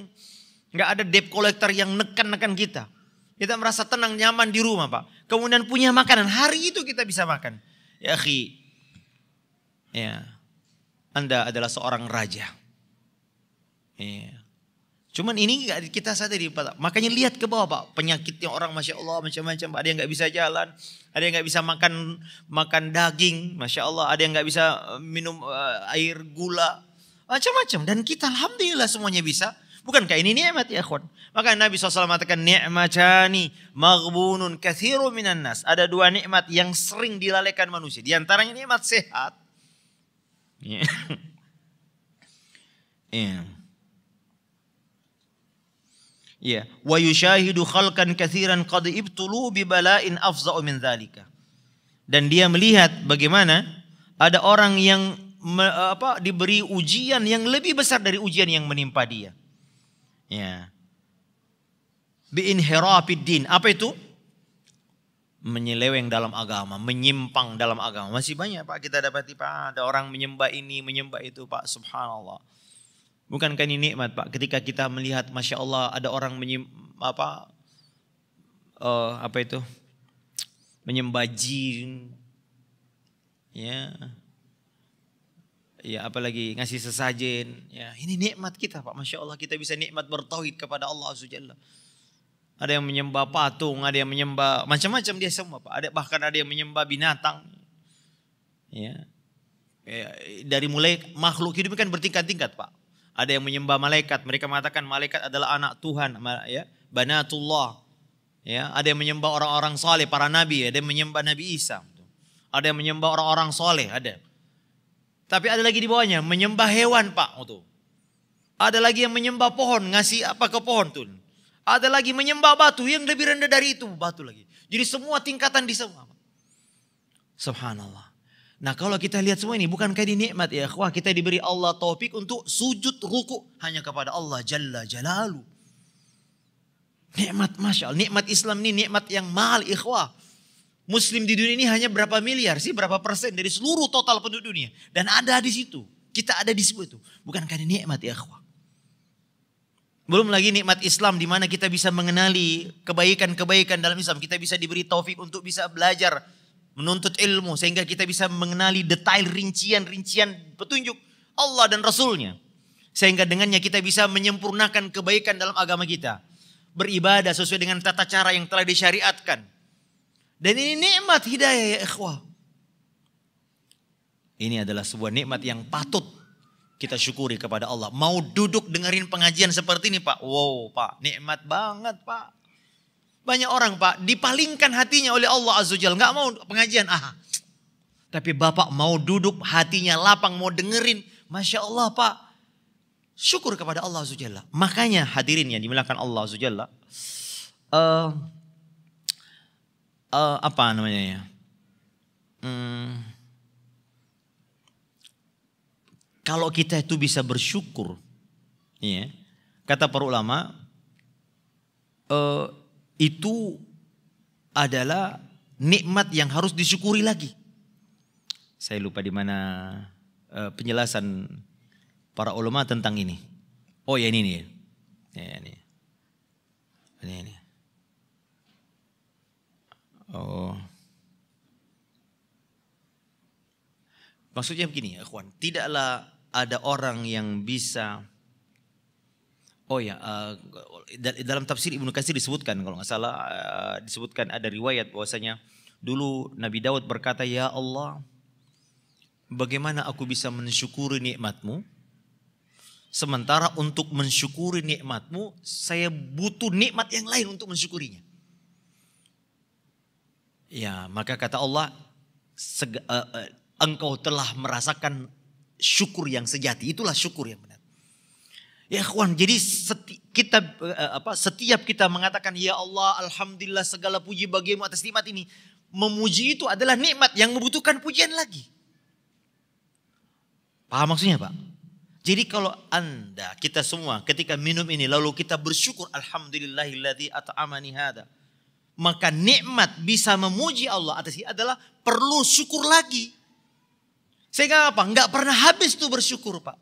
nggak ada debt collector yang neken-neken kita. Kita merasa tenang, nyaman di rumah Pak. Kemudian punya makanan, hari itu kita bisa makan. Ya khi, ya, Anda adalah seorang raja. Ya. Cuman ini kita kita sadari Pak. Makanya lihat ke bawah Pak. Penyakitnya orang Masya Allah macam-macam. Ada yang gak bisa jalan. Ada yang gak bisa makan makan daging. Masya Allah. Ada yang gak bisa eh, minum uh, air gula. Macam-macam. Dan kita alhamdulillah semuanya bisa. Bukankah ini nikmat ya akhwan? Maka Nabi SAW mengatakan ni'matani maghbunun kathiru minan nas. Ada dua nikmat yang sering dilalaikan manusia. Di antaranya nikmat sehat. Yeah. yeah. Ya, wa yushahidu khalqan katsiran qad ibtulu bi bala'in afza'u min dzalika. Dan dia melihat bagaimana ada orang yang me, eh, apa diberi ujian yang lebih besar dari ujian yang menimpa dia. Ya. Bi din. Apa itu? menyeleweng dalam agama, menyimpang dalam agama. Masih banyak Pak kita dapati Pak, ada orang menyembah ini, menyembah itu Pak, subhanallah. Bukankah ini nikmat Pak ketika kita melihat Masya Allah ada orang menyim, apa uh, apa itu menyembah jin ya ya apalagi ngasih sesajen ya ini nikmat kita Pak Masya Allah kita bisa nikmat bertauhid kepada Allah Azza ada yang menyembah patung ada yang menyembah macam-macam dia semua Pak ada bahkan ada yang menyembah binatang ya, ya dari mulai makhluk hidup kan bertingkat-tingkat Pak ada yang menyembah malaikat mereka mengatakan malaikat adalah anak Tuhan ya banatullah ya ada yang menyembah orang-orang soleh para nabi ada yang menyembah Nabi Isa ada yang menyembah orang-orang soleh ada tapi ada lagi di bawahnya, menyembah hewan pak. Oh, tuh. Ada lagi yang menyembah pohon, ngasih apa ke pohon tuh. Ada lagi menyembah batu yang lebih rendah dari itu, batu lagi. Jadi semua tingkatan di semua. Subhanallah. Nah kalau kita lihat semua ini bukankah ini nikmat ya kita diberi Allah taufik untuk sujud ruku hanya kepada Allah Jalla Jalalu. Nikmat Masya nikmat Islam ini nikmat yang mahal ikhwah. Muslim di dunia ini hanya berapa miliar sih, berapa persen dari seluruh total penduduk dunia. Dan ada di situ. Kita ada di situ. Bukan karena nikmat ya akhwah. Belum lagi nikmat Islam di mana kita bisa mengenali kebaikan-kebaikan dalam Islam. Kita bisa diberi taufik untuk bisa belajar, menuntut ilmu. Sehingga kita bisa mengenali detail rincian-rincian petunjuk Allah dan Rasulnya. Sehingga dengannya kita bisa menyempurnakan kebaikan dalam agama kita. Beribadah sesuai dengan tata cara yang telah disyariatkan dan ini nikmat hidayah ya ikhwah. Ini adalah sebuah nikmat yang patut kita syukuri kepada Allah. Mau duduk dengerin pengajian seperti ini Pak. Wow Pak, nikmat banget Pak. Banyak orang Pak dipalingkan hatinya oleh Allah Azza Jal. Gak mau pengajian. Ah. Tapi Bapak mau duduk hatinya lapang mau dengerin. Masya Allah Pak. Syukur kepada Allah Azza Makanya hadirin yang dimilakan Allah Azza Jalla. Uh, uh, apa namanya ya? Hmm, kalau kita itu bisa bersyukur, ya, kata para ulama, uh, itu adalah nikmat yang harus disyukuri lagi. Saya lupa di mana uh, penjelasan para ulama tentang ini. Oh ya ini nih. Ya, ya ini. Ini ini. Oh. Maksudnya begini, ya, ikhwan, tidaklah ada orang yang bisa Oh ya, uh, dalam tafsir Ibnu Katsir disebutkan kalau nggak salah uh, disebutkan ada riwayat bahwasanya dulu Nabi Daud berkata, "Ya Allah, bagaimana aku bisa mensyukuri nikmatmu? Sementara untuk mensyukuri nikmatmu, saya butuh nikmat yang lain untuk mensyukurinya." Ya, maka kata Allah, uh, uh, engkau telah merasakan syukur yang sejati. Itulah syukur yang benar. Ya kawan, jadi seti, kita uh, apa setiap kita mengatakan ya Allah, alhamdulillah segala puji bagimu atas nikmat ini, memuji itu adalah nikmat yang membutuhkan pujian lagi. Paham maksudnya, Pak? Jadi kalau Anda, kita semua ketika minum ini lalu kita bersyukur alhamdulillahilladzi at'amani hada maka nikmat bisa memuji Allah atas ini adalah perlu syukur lagi. Sehingga apa? Enggak pernah habis tuh bersyukur, Pak.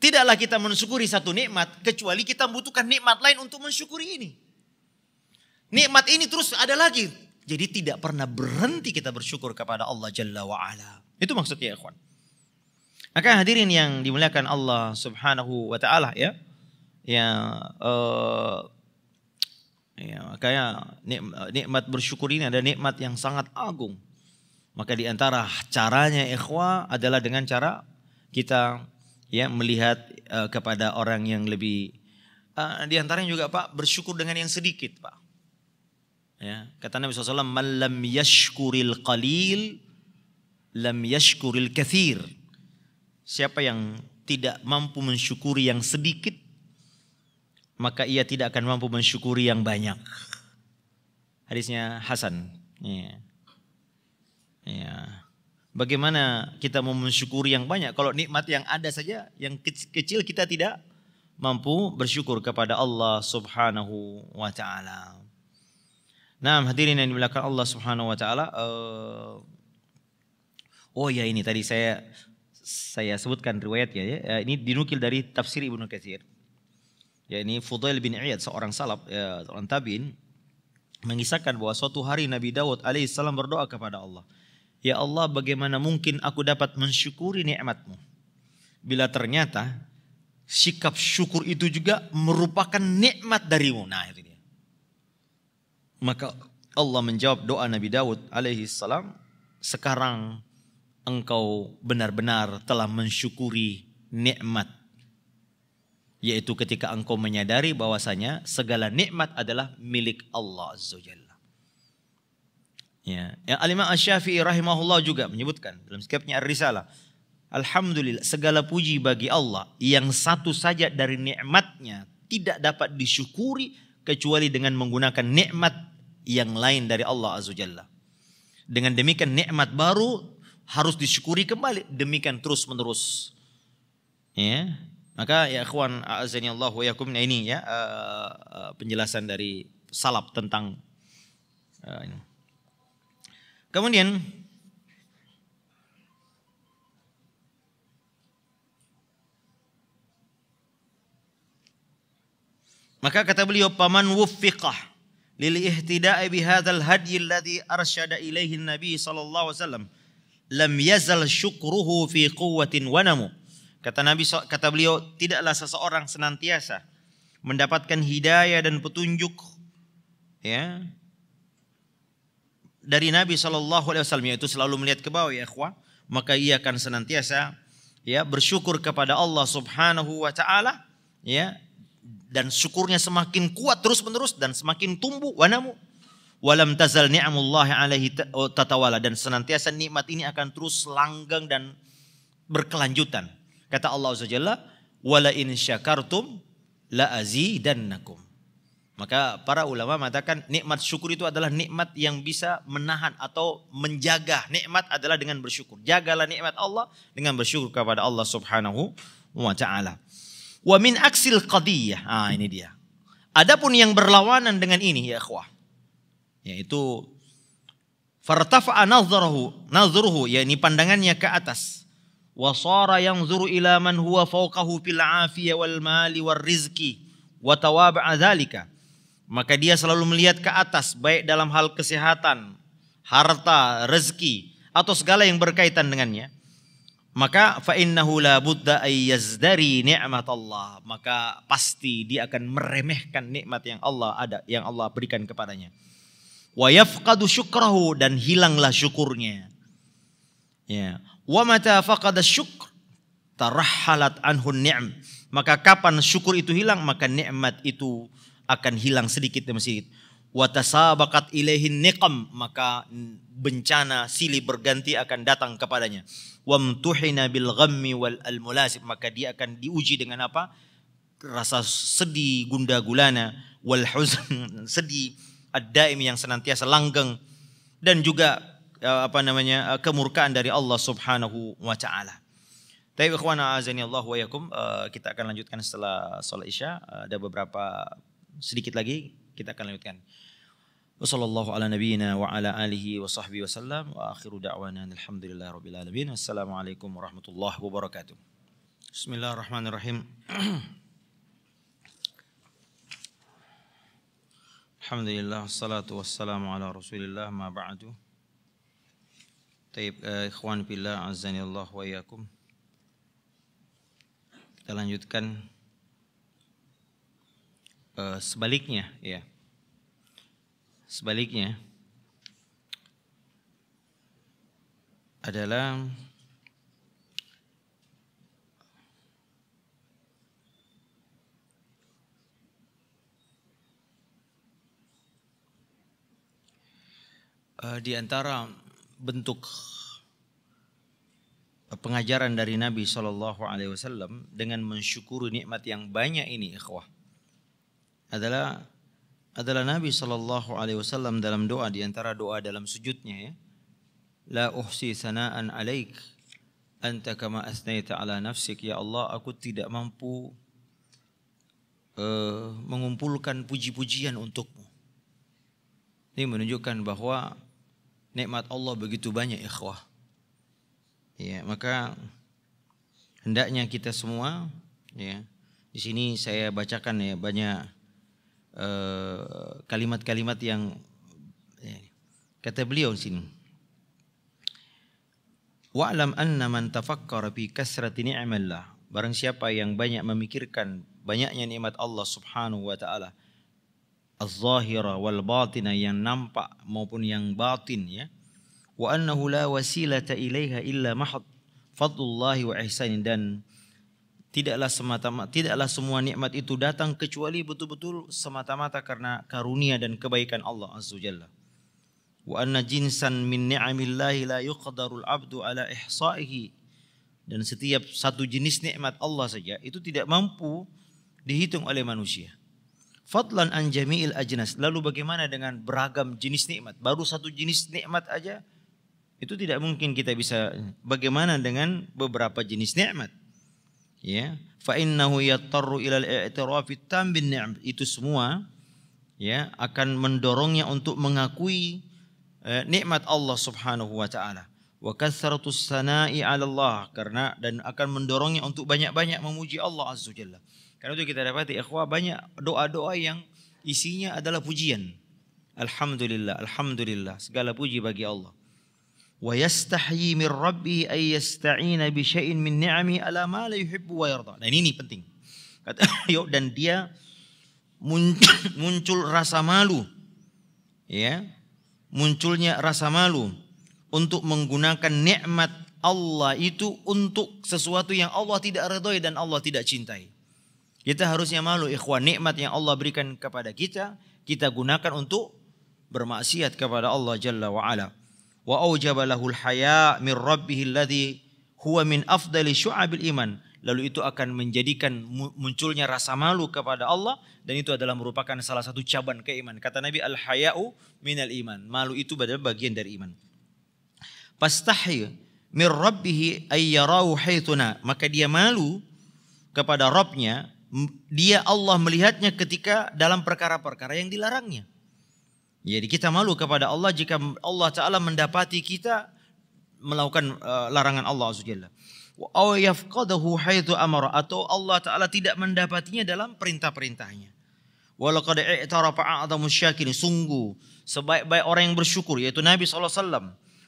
Tidaklah kita mensyukuri satu nikmat kecuali kita membutuhkan nikmat lain untuk mensyukuri ini. Nikmat ini terus ada lagi. Jadi tidak pernah berhenti kita bersyukur kepada Allah Jalla wa ala. Itu maksudnya, ikhwan. Maka hadirin yang dimuliakan Allah Subhanahu wa taala ya. Ya uh, Ya, makanya eh, nikmat, bersyukur ini ada nikmat yang sangat agung. Maka di antara caranya ikhwah adalah dengan cara kita ya melihat uh, kepada orang yang lebih uh, di antaranya juga Pak bersyukur dengan yang sedikit, Pak. Ya, kata Nabi SAW, malam lam yashkuril qalil lam yashkuril kathir." Siapa yang tidak mampu mensyukuri yang sedikit, maka ia tidak akan mampu mensyukuri yang banyak. Hadisnya Hasan. Ya. Ya. Bagaimana kita mau mensyukuri yang banyak kalau nikmat yang ada saja yang kecil kita tidak mampu bersyukur kepada Allah Subhanahu wa taala. Nah, hadirin yang dimuliakan Allah Subhanahu wa taala uh, Oh ya ini tadi saya saya sebutkan riwayatnya ya. ya. Eh, ini dinukil dari tafsir Ibnu Katsir ya ini Fudail bin Iyad seorang salaf ya, seorang tabiin mengisahkan bahwa suatu hari Nabi Dawud alaihissalam berdoa kepada Allah Ya Allah bagaimana mungkin aku dapat mensyukuri nikmatmu bila ternyata sikap syukur itu juga merupakan nikmat darimu nah itu dia maka Allah menjawab doa Nabi Dawud alaihissalam sekarang engkau benar-benar telah mensyukuri nikmat yaitu ketika engkau menyadari bahwasanya segala nikmat adalah milik Allah Azza Jalla. Ya, yang Al-Imam Asy-Syafi'i rahimahullah juga menyebutkan dalam kitabnya Ar-Risalah, Alhamdulillah segala puji bagi Allah yang satu saja dari nikmatnya tidak dapat disyukuri kecuali dengan menggunakan nikmat yang lain dari Allah Azza Jalla. Dengan demikian nikmat baru harus disyukuri kembali demikian terus menerus. Ya, maka ya ikhwan azani wa yakum nah, ini ya uh, penjelasan dari salaf tentang uh, ini. Kemudian Maka kata beliau paman wuffiqah lil ihtida'i hadzal hadyi alladhi arsyada ilaihi nabi sallallahu alaihi wasallam lam yazal syukruhu fi quwwatin wa namu Kata Nabi kata beliau, tidaklah seseorang senantiasa mendapatkan hidayah dan petunjuk ya dari Nabi Shallallahu alaihi wasallam yaitu selalu melihat ke bawah ya ikhwah, maka ia akan senantiasa ya bersyukur kepada Allah Subhanahu wa taala ya dan syukurnya semakin kuat terus-menerus dan semakin tumbuh wanamu walam tazal ni'amullah alaihi oh, tatawala dan senantiasa nikmat ini akan terus langgang dan berkelanjutan Kata Allah Azza Jalla, "Wala in syakartum la azidannakum." Maka para ulama mengatakan nikmat syukur itu adalah nikmat yang bisa menahan atau menjaga. Nikmat adalah dengan bersyukur. Jagalah nikmat Allah dengan bersyukur kepada Allah Subhanahu wa taala. Wa min aksil qadiyah. Ah ini dia. Adapun yang berlawanan dengan ini ya ikhwah. Yaitu fartafa nazruhu, nazruhu yakni pandangannya ke atas وصار ينظر إلى من هو huwa في العافية afiyah wal mali ذلك maka dia selalu melihat ke atas baik dalam hal kesehatan harta rezeki atau segala yang berkaitan dengannya maka fa innahu la budda ay yazdari Allah maka pasti dia akan meremehkan nikmat yang Allah ada yang Allah berikan kepadanya wa yafqadu syukrahu dan hilanglah syukurnya ya Wa mata faqada syukr tarahhalat anhu ni'am. Maka kapan syukur itu hilang, maka nikmat itu akan hilang sedikit demi sedikit. Wa tasabaqat ilaihi niqam, maka bencana silih berganti akan datang kepadanya. Wamtuhina bil ghammi wal almulasib, maka dia akan diuji dengan apa? Rasa sedih gunda gulana, wal huzn sedih ad-daim yang senantiasa langgeng dan juga Eh, apa namanya eh, kemurkaan dari Allah Subhanahu wa taala. Tapi ikhwana azani Allah wa yakum eh, kita akan lanjutkan setelah sholat isya ada beberapa sedikit lagi kita akan lanjutkan. Wassallallahu ala nabiyyina wa ala alihi wa sahbihi wasallam wa akhiru da'wana alhamdulillahi rabbil alamin. Wassalamualaikum warahmatullahi wabarakatuh. Bismillahirrahmanirrahim. Alhamdulillah wassalatu wassalamu ala Rasulillah ma ba'du. Taib uh, eh, ikhwan fillah azani wa yakum. Kita lanjutkan eh, sebaliknya ya. Sebaliknya adalah eh, di antara bentuk eh, pengajaran dari Nabi Shallallahu Alaihi Wasallam dengan mensyukuri nikmat yang banyak ini ikhwah adalah adalah Nabi Shallallahu Alaihi Wasallam dalam doa diantara doa dalam sujudnya ya la uhsi sanaan alaik anta kama asnaita ala nafsik ya Allah aku tidak mampu uh, mengumpulkan puji-pujian untukmu ini menunjukkan bahwa nikmat Allah begitu banyak ikhwah. Ya, maka hendaknya kita semua ya. Di sini saya bacakan ya banyak eh, kalimat-kalimat yang ya, kata beliau di sini. Wa'lam anna man tafakkara fi kasrati ni'mallah. Barang siapa yang banyak memikirkan banyaknya nikmat Allah Subhanahu wa taala az-zahira wal batina yang nampak maupun yang batin ya. Wa annahu la wasilata ilaiha illa mahad fadlullahi wa ihsanin dan tidaklah semata-mata tidaklah semua nikmat itu datang kecuali betul-betul semata-mata karena karunia dan kebaikan Allah azza jalla wa anna jinsan min ni'amillahi la yuqdaru al-'abdu ala ihsa'ihi dan setiap satu jenis nikmat Allah saja itu tidak mampu dihitung oleh manusia Fadlan an jami'il ajnas. Lalu bagaimana dengan beragam jenis nikmat? Baru satu jenis nikmat aja itu tidak mungkin kita bisa bagaimana dengan beberapa jenis nikmat? Ya, fa innahu yattaru ila itirafi tam bin ni'am. Itu semua ya akan mendorongnya untuk mengakui eh, nikmat Allah Subhanahu wa taala. Wa kathratus sana'i 'ala Allah karena dan akan mendorongnya untuk banyak-banyak memuji Allah Azza jalla. Karena itu kita dapati ikhwah banyak doa-doa yang isinya adalah pujian. Alhamdulillah, alhamdulillah. Segala puji bagi Allah. Wa yastahyi min rabbih ay yasta'ina bi syai'in min ni'ami ala ma la yuhibbu wa yarda. Dan nah, ini penting. Kata, dan dia muncul, rasa malu. Ya. Munculnya rasa malu untuk menggunakan nikmat Allah itu untuk sesuatu yang Allah tidak redai dan Allah tidak cintai. Kita harusnya malu ikhwan nikmat yang Allah berikan kepada kita, kita gunakan untuk bermaksiat kepada Allah Jalla wa Ala. Wa aujaba lahul haya min rabbih alladhi huwa min afdali syu'abil iman. Lalu itu akan menjadikan munculnya rasa malu kepada Allah dan itu adalah merupakan salah satu caban keiman. Kata Nabi al hayau minal iman. Malu itu adalah bagian dari iman. Pastahi min rabbih ayyarahu haitsuna. Maka dia malu kepada Robnya dia Allah melihatnya ketika dalam perkara-perkara yang dilarangnya. Jadi kita malu kepada Allah jika Allah Ta'ala mendapati kita melakukan eh, larangan Allah Azza Wa atau Allah Ta'ala tidak mendapatinya dalam perintah-perintahnya. Walaqad i'tarafa a'dhamu syakirin sungguh sebaik-baik orang yang bersyukur yaitu Nabi Sallallahu Alaihi Wasallam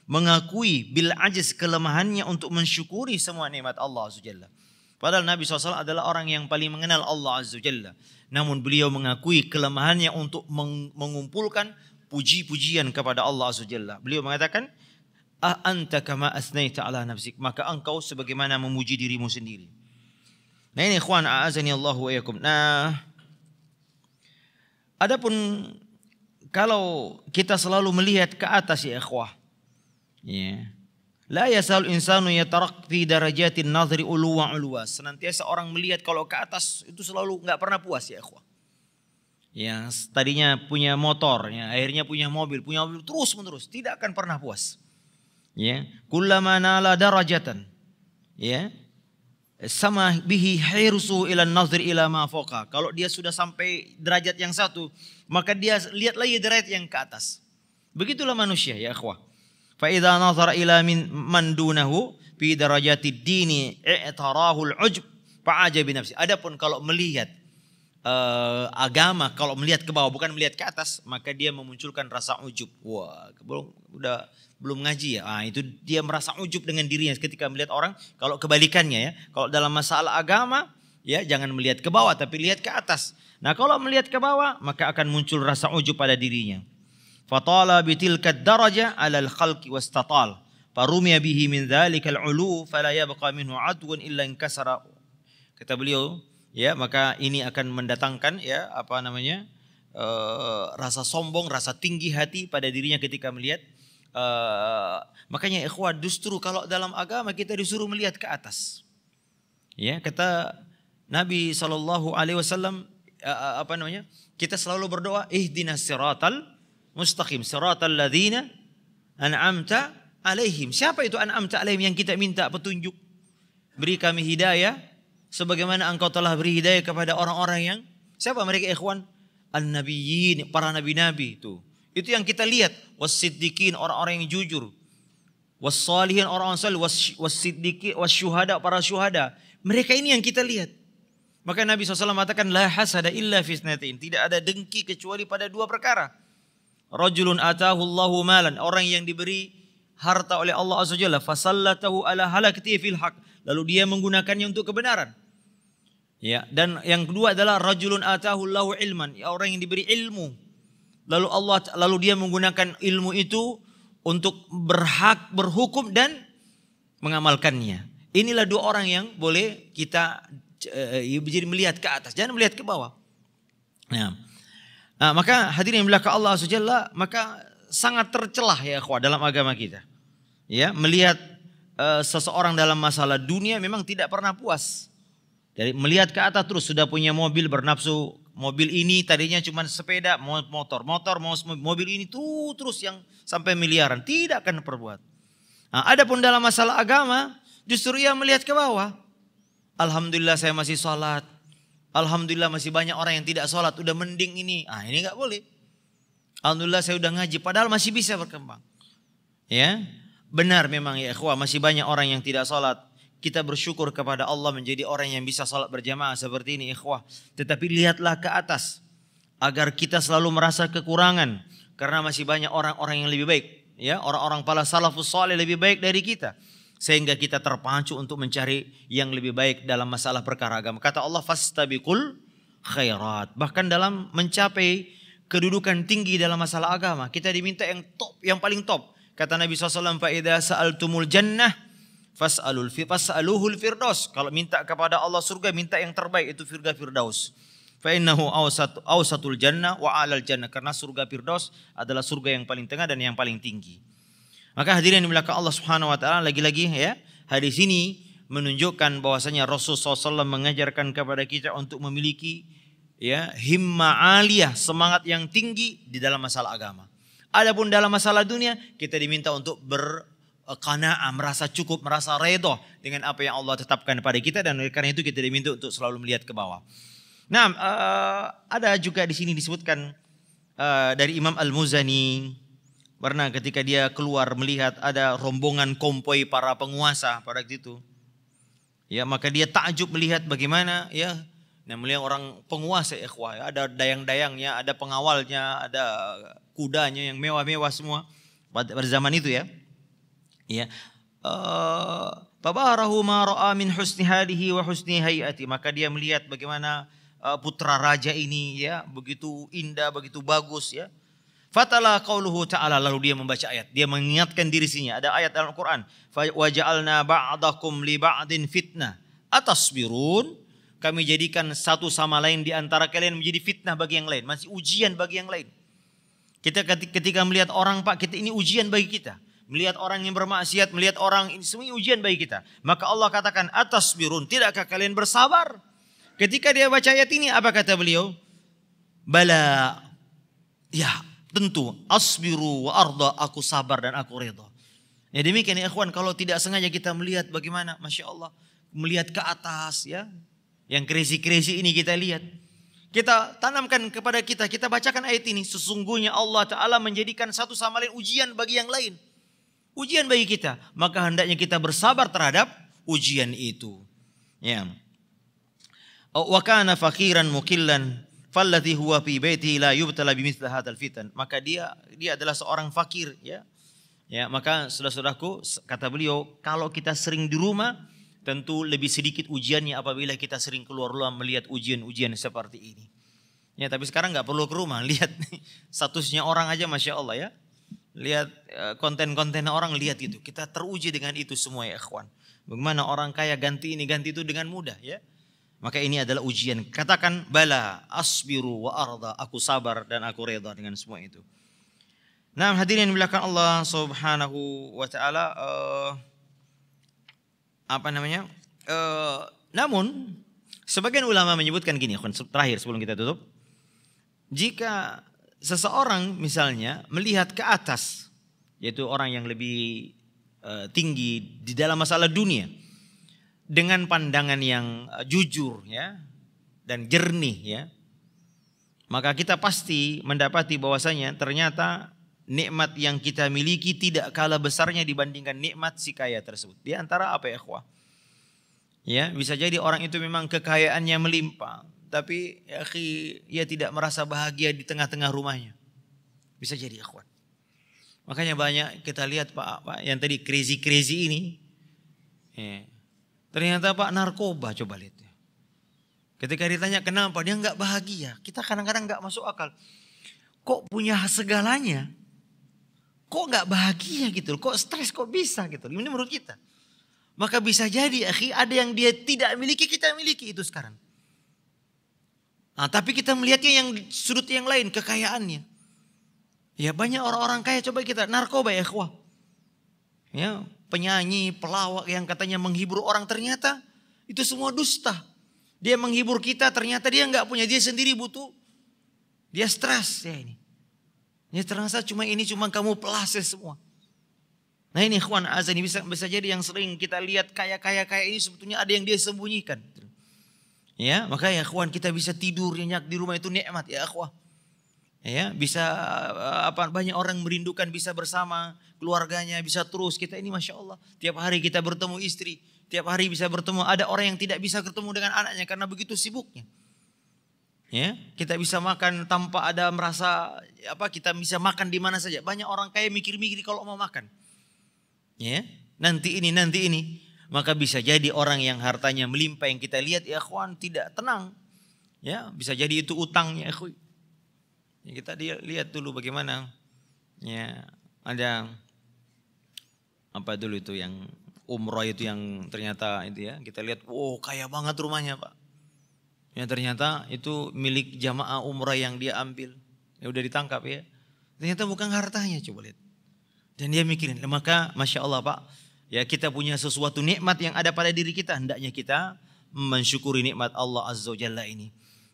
mengakui bil ajiz kelemahannya untuk mensyukuri semua nikmat Allah Azza Padahal Nabi SAW adalah orang yang paling mengenal Allah Azza Jalla. Namun beliau mengakui kelemahannya untuk mengumpulkan puji-pujian kepada Allah Azza Jalla. Beliau mengatakan, Ah anta kama asnaita ala nafsik. Maka engkau sebagaimana memuji dirimu sendiri. Nah ini ikhwan a'azani Allah wa yakum. Nah, adapun kalau kita selalu melihat ke atas ya ikhwah. Ya. Yeah. La yasal insanu yatarak fi darajatin nazri uluwa uluwa. Senantiasa orang melihat kalau ke atas itu selalu nggak pernah puas ya ikhwah. Ya tadinya punya motor, ya, akhirnya punya mobil, punya mobil terus menerus tidak akan pernah puas. Ya, kullama nala darajatan. Ya. Sama bihi hirsu ila nazri ila ma foka. Kalau dia sudah sampai derajat yang satu, maka dia lihat lagi derajat yang ke atas. Begitulah manusia ya ikhwah فإذا نظر إلى من من دونه في درجات الدين اعتراه العجب ujb بنفسه Adapun kalau melihat uh, agama kalau melihat ke bawah bukan melihat ke atas maka dia memunculkan rasa ujub. Wah, belum udah belum ngaji ya. Ah, itu dia merasa ujub dengan dirinya ketika melihat orang. Kalau kebalikannya ya, kalau dalam masalah agama ya jangan melihat ke bawah tapi lihat ke atas. Nah, kalau melihat ke bawah maka akan muncul rasa ujub pada dirinya fatala bitilka daraja ala al khalqi wastatal farumiya bihi min dzalikal ulu fala yabqa minhu adwun illa inkasara kata beliau ya maka ini akan mendatangkan ya apa namanya uh, rasa sombong rasa tinggi hati pada dirinya ketika melihat uh, makanya ikhwah justru kalau dalam agama kita disuruh melihat ke atas ya kata Nabi sallallahu alaihi wasallam eh, apa namanya kita selalu berdoa ihdinas siratal mustaqim siratal ladzina an'amta alaihim. Siapa itu an'amta alaihim yang kita minta petunjuk? Beri kami hidayah sebagaimana engkau telah beri hidayah kepada orang-orang yang siapa mereka ikhwan? An-nabiyyin, para nabi-nabi itu. Itu yang kita lihat wasiddiqin orang-orang yang jujur. Wassalihin orang-orang saleh, wasiddiqin, wasyuhada para syuhada. Mereka ini yang kita lihat. Maka Nabi SAW mengatakan la hasada illa fisnatin. Tidak ada dengki kecuali pada dua perkara rajulun atahu Allahu malan, orang yang diberi harta oleh Allah Azza Jalla, fasallatahu ala halakati fil haq. Lalu dia menggunakannya untuk kebenaran. Ya, dan yang kedua adalah rajulun atahu Allahu ilman, ya, orang yang diberi ilmu. Lalu Allah lalu dia menggunakan ilmu itu untuk berhak berhukum dan mengamalkannya. Inilah dua orang yang boleh kita eh, ya, jadi melihat ke atas, jangan melihat ke bawah. Nah, Nah, maka hadirin yang belaka Allah Subhanahu maka sangat tercelah ya ikhwah dalam agama kita. Ya, melihat e, seseorang dalam masalah dunia memang tidak pernah puas. Jadi melihat ke atas terus sudah punya mobil bernafsu, mobil ini tadinya cuma sepeda, motor, motor, mobil ini tuh terus yang sampai miliaran, tidak akan perbuat. Nah, adapun dalam masalah agama, justru ia melihat ke bawah. Alhamdulillah saya masih sholat, Alhamdulillah masih banyak orang yang tidak sholat. Udah mending ini. Ah ini gak boleh. Alhamdulillah saya udah ngaji. Padahal masih bisa berkembang. Ya. Benar memang ya ikhwah. Masih banyak orang yang tidak sholat. Kita bersyukur kepada Allah menjadi orang yang bisa sholat berjamaah seperti ini ikhwah. Tetapi lihatlah ke atas. Agar kita selalu merasa kekurangan. Karena masih banyak orang-orang yang lebih baik. Ya, orang-orang para salafus soleh lebih baik dari kita sehingga kita terpacu untuk mencari yang lebih baik dalam masalah perkara agama. Kata Allah fastabiqul khairat. Bahkan dalam mencapai kedudukan tinggi dalam masalah agama, kita diminta yang top, yang paling top. Kata Nabi SAW, fa idza sa'altumul jannah fas'alul fi fas'aluhul firdaus. Kalau minta kepada Allah surga, minta yang terbaik itu firga firdaus. Fa innahu awsat, awsatul jannah wa alal jannah. Karena surga firdaus adalah surga yang paling tengah dan yang paling tinggi. Maka hadirin dimiliki Allah Subhanahu wa taala lagi-lagi ya, hadis ini menunjukkan bahwasanya Rasul sallallahu mengajarkan kepada kita untuk memiliki ya himma aliyah, semangat yang tinggi di dalam masalah agama. Adapun dalam masalah dunia kita diminta untuk ber merasa cukup, merasa redoh dengan apa yang Allah tetapkan pada kita dan oleh karena itu kita diminta untuk selalu melihat ke bawah. Nah, eh, ada juga di sini disebutkan eh, dari Imam Al-Muzani Pernah ketika dia keluar melihat ada rombongan kompoi para penguasa pada waktu itu. Ya, maka dia takjub melihat bagaimana ya Nah, melihat orang penguasa ya, ikhwah, ya, ada dayang-dayangnya, ada pengawalnya, ada kudanya yang mewah-mewah semua pada, zaman itu ya. Ya. Eh, Fabarahu ma ra'a min husni halihi wa husni hayati. Maka dia melihat bagaimana eh, putra raja ini ya, begitu indah, begitu bagus ya. Fatala qauluhu ta'ala lalu dia membaca ayat. Dia mengingatkan sini. ada ayat dalam Al-Qur'an. Waja'alna ba'dakum li ba'din fitnah atas birun kami jadikan satu sama lain di antara kalian menjadi fitnah bagi yang lain, masih ujian bagi yang lain. Kita ketika melihat orang Pak, kita ini ujian bagi kita. Melihat orang yang bermaksiat, melihat orang ini semua ujian bagi kita. Maka Allah katakan atas birun, tidakkah kalian bersabar? Ketika dia baca ayat ini, apa kata beliau? Bala, ya tentu asbiru wa arda aku sabar dan aku reda. Ya demikian ya ikhwan kalau tidak sengaja kita melihat bagaimana Masya Allah melihat ke atas ya. Yang crazy-crazy ini kita lihat. Kita tanamkan kepada kita, kita bacakan ayat ini. Sesungguhnya Allah Ta'ala menjadikan satu sama lain ujian bagi yang lain. Ujian bagi kita. Maka hendaknya kita bersabar terhadap ujian itu. Ya. Wa kana fakiran mukillan falladhi huwa fi baiti la yubtala bimithla hadzal fitan maka dia dia adalah seorang fakir ya ya maka saudara-saudaraku kata beliau kalau kita sering di rumah tentu lebih sedikit ujiannya apabila kita sering keluar rumah melihat ujian-ujian seperti ini ya tapi sekarang nggak perlu ke rumah lihat statusnya orang aja masya Allah ya lihat eh, konten-konten orang lihat itu kita teruji dengan itu semua ya ikhwan bagaimana orang kaya ganti ini ganti itu dengan mudah ya maka ini adalah ujian. Katakan bala asbiru wa arda. Aku sabar dan aku reda dengan semua itu. Nah hadirin belakang Allah subhanahu wa ta'ala. Uh, apa namanya? Uh, namun sebagian ulama menyebutkan gini. Terakhir sebelum kita tutup. Jika seseorang misalnya melihat ke atas. Yaitu orang yang lebih uh, tinggi di dalam masalah dunia dengan pandangan yang eh, jujur ya dan jernih ya maka kita pasti mendapati bahwasanya ternyata nikmat yang kita miliki tidak kalah besarnya dibandingkan nikmat si kaya tersebut di antara apa ya ikhwah ya bisa jadi orang itu memang kekayaannya melimpah tapi ya ia tidak merasa bahagia di tengah-tengah rumahnya bisa jadi ikhwan makanya banyak kita lihat pak pak yang tadi crazy crazy ini ya, Ternyata Pak narkoba coba lihat. Ya. Ketika ditanya kenapa dia nggak bahagia, kita kadang-kadang nggak masuk akal. Kok punya segalanya? Kok nggak bahagia gitu? Kok stres? Kok bisa gitu? Ini menurut kita. Maka bisa jadi, akhi, ada yang dia tidak miliki kita miliki itu sekarang. Nah, tapi kita melihatnya yang sudut yang lain, kekayaannya. Ya banyak orang-orang kaya coba kita narkoba ya, kuah Ya, penyanyi, pelawak yang katanya menghibur orang ternyata itu semua dusta. Dia menghibur kita ternyata dia nggak punya dia sendiri butuh. Dia stres ya ini. Ini terasa cuma ini cuma kamu pelase semua. Nah ini Khwan azan ini bisa bisa jadi yang sering kita lihat kaya-kaya kaya ini sebetulnya ada yang dia sembunyikan. Ya, maka ya Khwan kita bisa tidur nyenyak di rumah itu nikmat ya Khwan ya bisa eh, apa banyak orang merindukan bisa bersama keluarganya bisa terus kita ini masya Allah tiap hari kita bertemu istri tiap hari bisa bertemu ada orang yang tidak bisa ketemu dengan anaknya karena begitu sibuknya ya kita bisa makan tanpa ada merasa apa kita bisa makan di mana saja banyak orang kayak mikir-mikir kalau mau makan ya nanti ini nanti ini maka bisa jadi orang yang hartanya melimpah yang kita lihat ya kawan tidak tenang ya bisa jadi itu utangnya ya Ya, kita lihat dulu bagaimana ya ada apa dulu itu yang umroh itu yang ternyata itu ya kita lihat wow kaya banget rumahnya pak ya ternyata itu milik jamaah umroh yang dia ambil ya udah ditangkap ya ternyata bukan hartanya coba lihat dan dia mikirin maka masya Allah pak ya kita punya sesuatu nikmat yang ada pada diri kita hendaknya kita mensyukuri nikmat Allah azza Jalla ini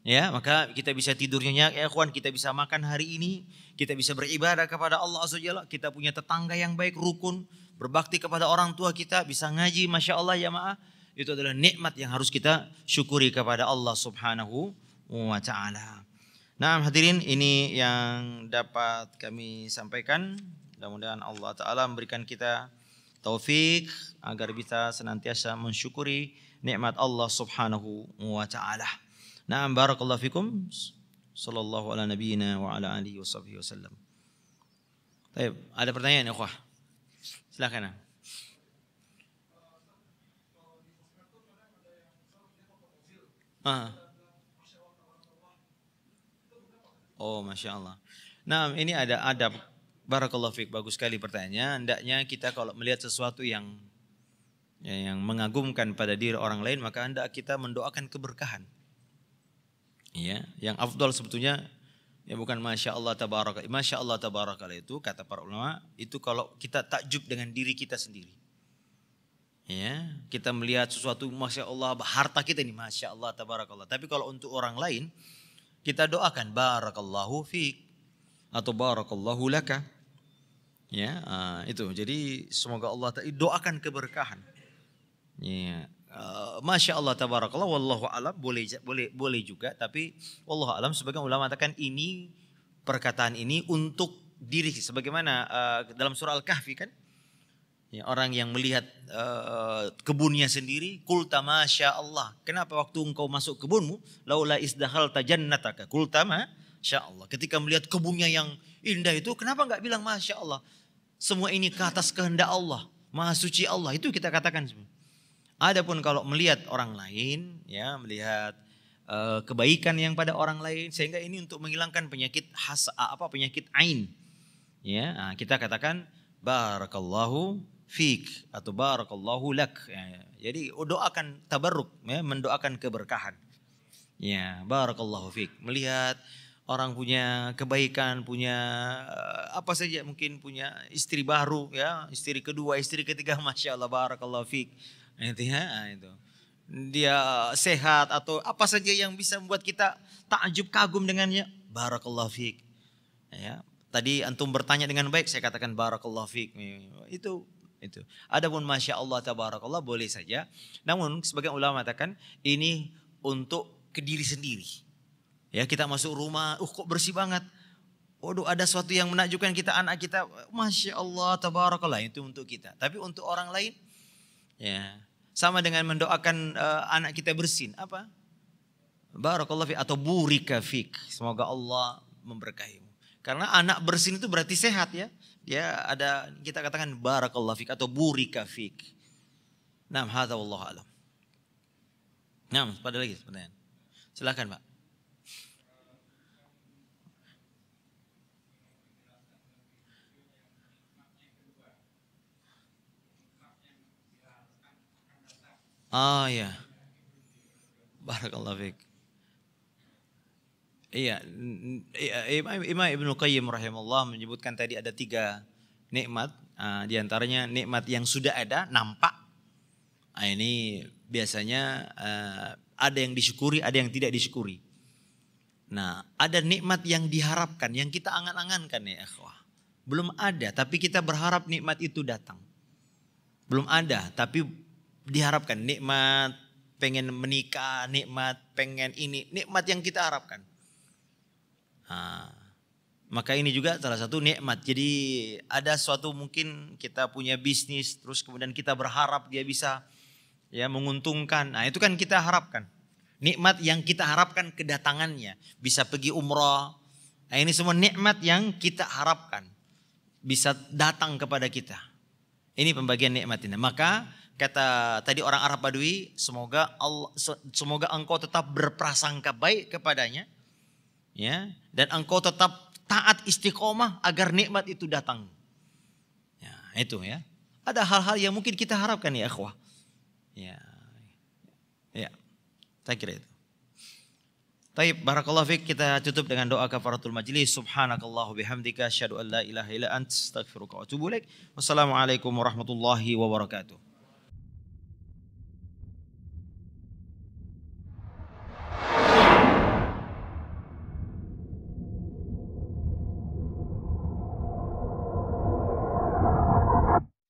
Ya, maka kita bisa tidur nyenyak, ya kawan, kita bisa makan hari ini, kita bisa beribadah kepada Allah Azza kita punya tetangga yang baik, rukun, berbakti kepada orang tua kita, bisa ngaji, Masya Allah, ya maaf Itu adalah nikmat yang harus kita syukuri kepada Allah subhanahu wa ta'ala. Nah hadirin ini yang dapat kami sampaikan. Mudah-mudahan Allah Ta'ala memberikan kita taufik agar bisa senantiasa mensyukuri nikmat Allah Subhanahu wa taala. Naam barakallahu fikum. Sallallahu ala nabiyyina wa ala alihi wa sahbihi wasallam. Baik, ada pertanyaan ya, ikhwah? Silakan. Ah. Oh, masya Allah. Nah, ini ada adab. barakallah fiqh. Bagus sekali pertanyaannya. Hendaknya kita kalau melihat sesuatu yang ya, yang mengagumkan pada diri orang lain, maka hendak kita mendoakan keberkahan. Ya, yang afdol sebetulnya ya bukan masya Allah tabaraka. Masya Allah tabaraka itu kata para ulama itu kalau kita takjub dengan diri kita sendiri. Ya, kita melihat sesuatu masya Allah harta kita ini masya Allah tabarakallah. Tapi kalau untuk orang lain kita doakan barakallahu fiq atau barakallahu laka. Ya, ah, itu. Jadi semoga Allah doakan keberkahan. Ya, Eh, masya Allah tabarakallah wallahu alam boleh boleh boleh juga tapi wallahu alam sebagian ulama mengatakan ini perkataan ini untuk diri sebagaimana uh, dalam surah al-kahfi kan ya, orang yang melihat uh, kebunnya sendiri kulta masya Allah kenapa waktu engkau masuk kebunmu laula isdahal tajannataka kulta masya Allah ketika melihat kebunnya yang indah itu kenapa enggak bilang masya Allah semua ini ke atas kehendak Allah maha suci Allah itu kita katakan semua Adapun kalau melihat orang lain, ya melihat uh, kebaikan yang pada orang lain, sehingga ini untuk menghilangkan penyakit has apa penyakit ain, ya kita katakan barakallahu fiq atau barakallahu lak. Ya, jadi doakan tabarruk, ya, mendoakan keberkahan. Ya barakallahu fiq. Melihat orang punya kebaikan, punya eh, apa saja mungkin punya istri baru ya, istri kedua, istri ketiga, masyaallah barakallahu fiq. Intinya itu. Dia sehat atau apa saja yang bisa membuat kita takjub kagum dengannya. Barakallahu fiik. Ya. Tadi antum bertanya dengan baik, saya katakan barakallahu fiik. Itu itu. Adapun masya Allah tabarakallah boleh saja. Namun sebagian ulama mengatakan ini untuk kediri sendiri. Ya kita masuk rumah, uh kok bersih banget. Waduh ada sesuatu yang menakjubkan kita anak kita, masya Allah tabarakallah itu untuk kita. Tapi untuk orang lain, ya sama dengan mendoakan uh, anak kita bersin. Apa? Barakallahu fi atau burika fik. Semoga Allah memberkahimu. Karena anak bersin itu berarti sehat ya. Dia ya, ada kita katakan barakallahu fik atau burika fik. Nah, hadza wallahu alam. Nah, pada lagi pertanyaan. Silakan, Pak. Ah ya. Barakallahu fiik. Iya, iya Imam Ibnu Qayyim rahimahullah menyebutkan tadi ada tiga nikmat. Uh, di antaranya nikmat yang sudah ada, nampak. Nah, ini biasanya ah, ada yang disyukuri, ada yang tidak disyukuri. Nah, ada nikmat yang diharapkan, yang kita angan-angankan ya ikhwah. Belum ada, tapi kita berharap nikmat itu datang. Belum ada, tapi diharapkan, nikmat pengen menikah, nikmat pengen ini, nikmat yang kita harapkan. Nah, maka ini juga salah satu nikmat. Jadi ada suatu mungkin kita punya bisnis, terus kemudian kita berharap dia bisa ya menguntungkan. Nah itu kan kita harapkan. Nikmat yang kita harapkan kedatangannya. Bisa pergi umroh. Nah ini semua nikmat yang kita harapkan. Bisa datang kepada kita. Ini pembagian nikmat ini. Maka Kata tadi orang Arab Badui, semoga Allah semoga engkau tetap berprasangka baik kepadanya ya dan engkau tetap taat istiqomah agar nikmat itu datang. Ya, itu ya. Ada hal-hal yang mungkin kita harapkan ya, akhwah. Ya. Ya. Saya kira itu. Baik, barakallahu fiik kita tutup dengan doa kafaratul majlis. Subhanakallahu bihamdika syadu an la ilaha illa ant astaghfiruka wa atubu ilaik. Wassalamualaikum warahmatullahi wabarakatuh.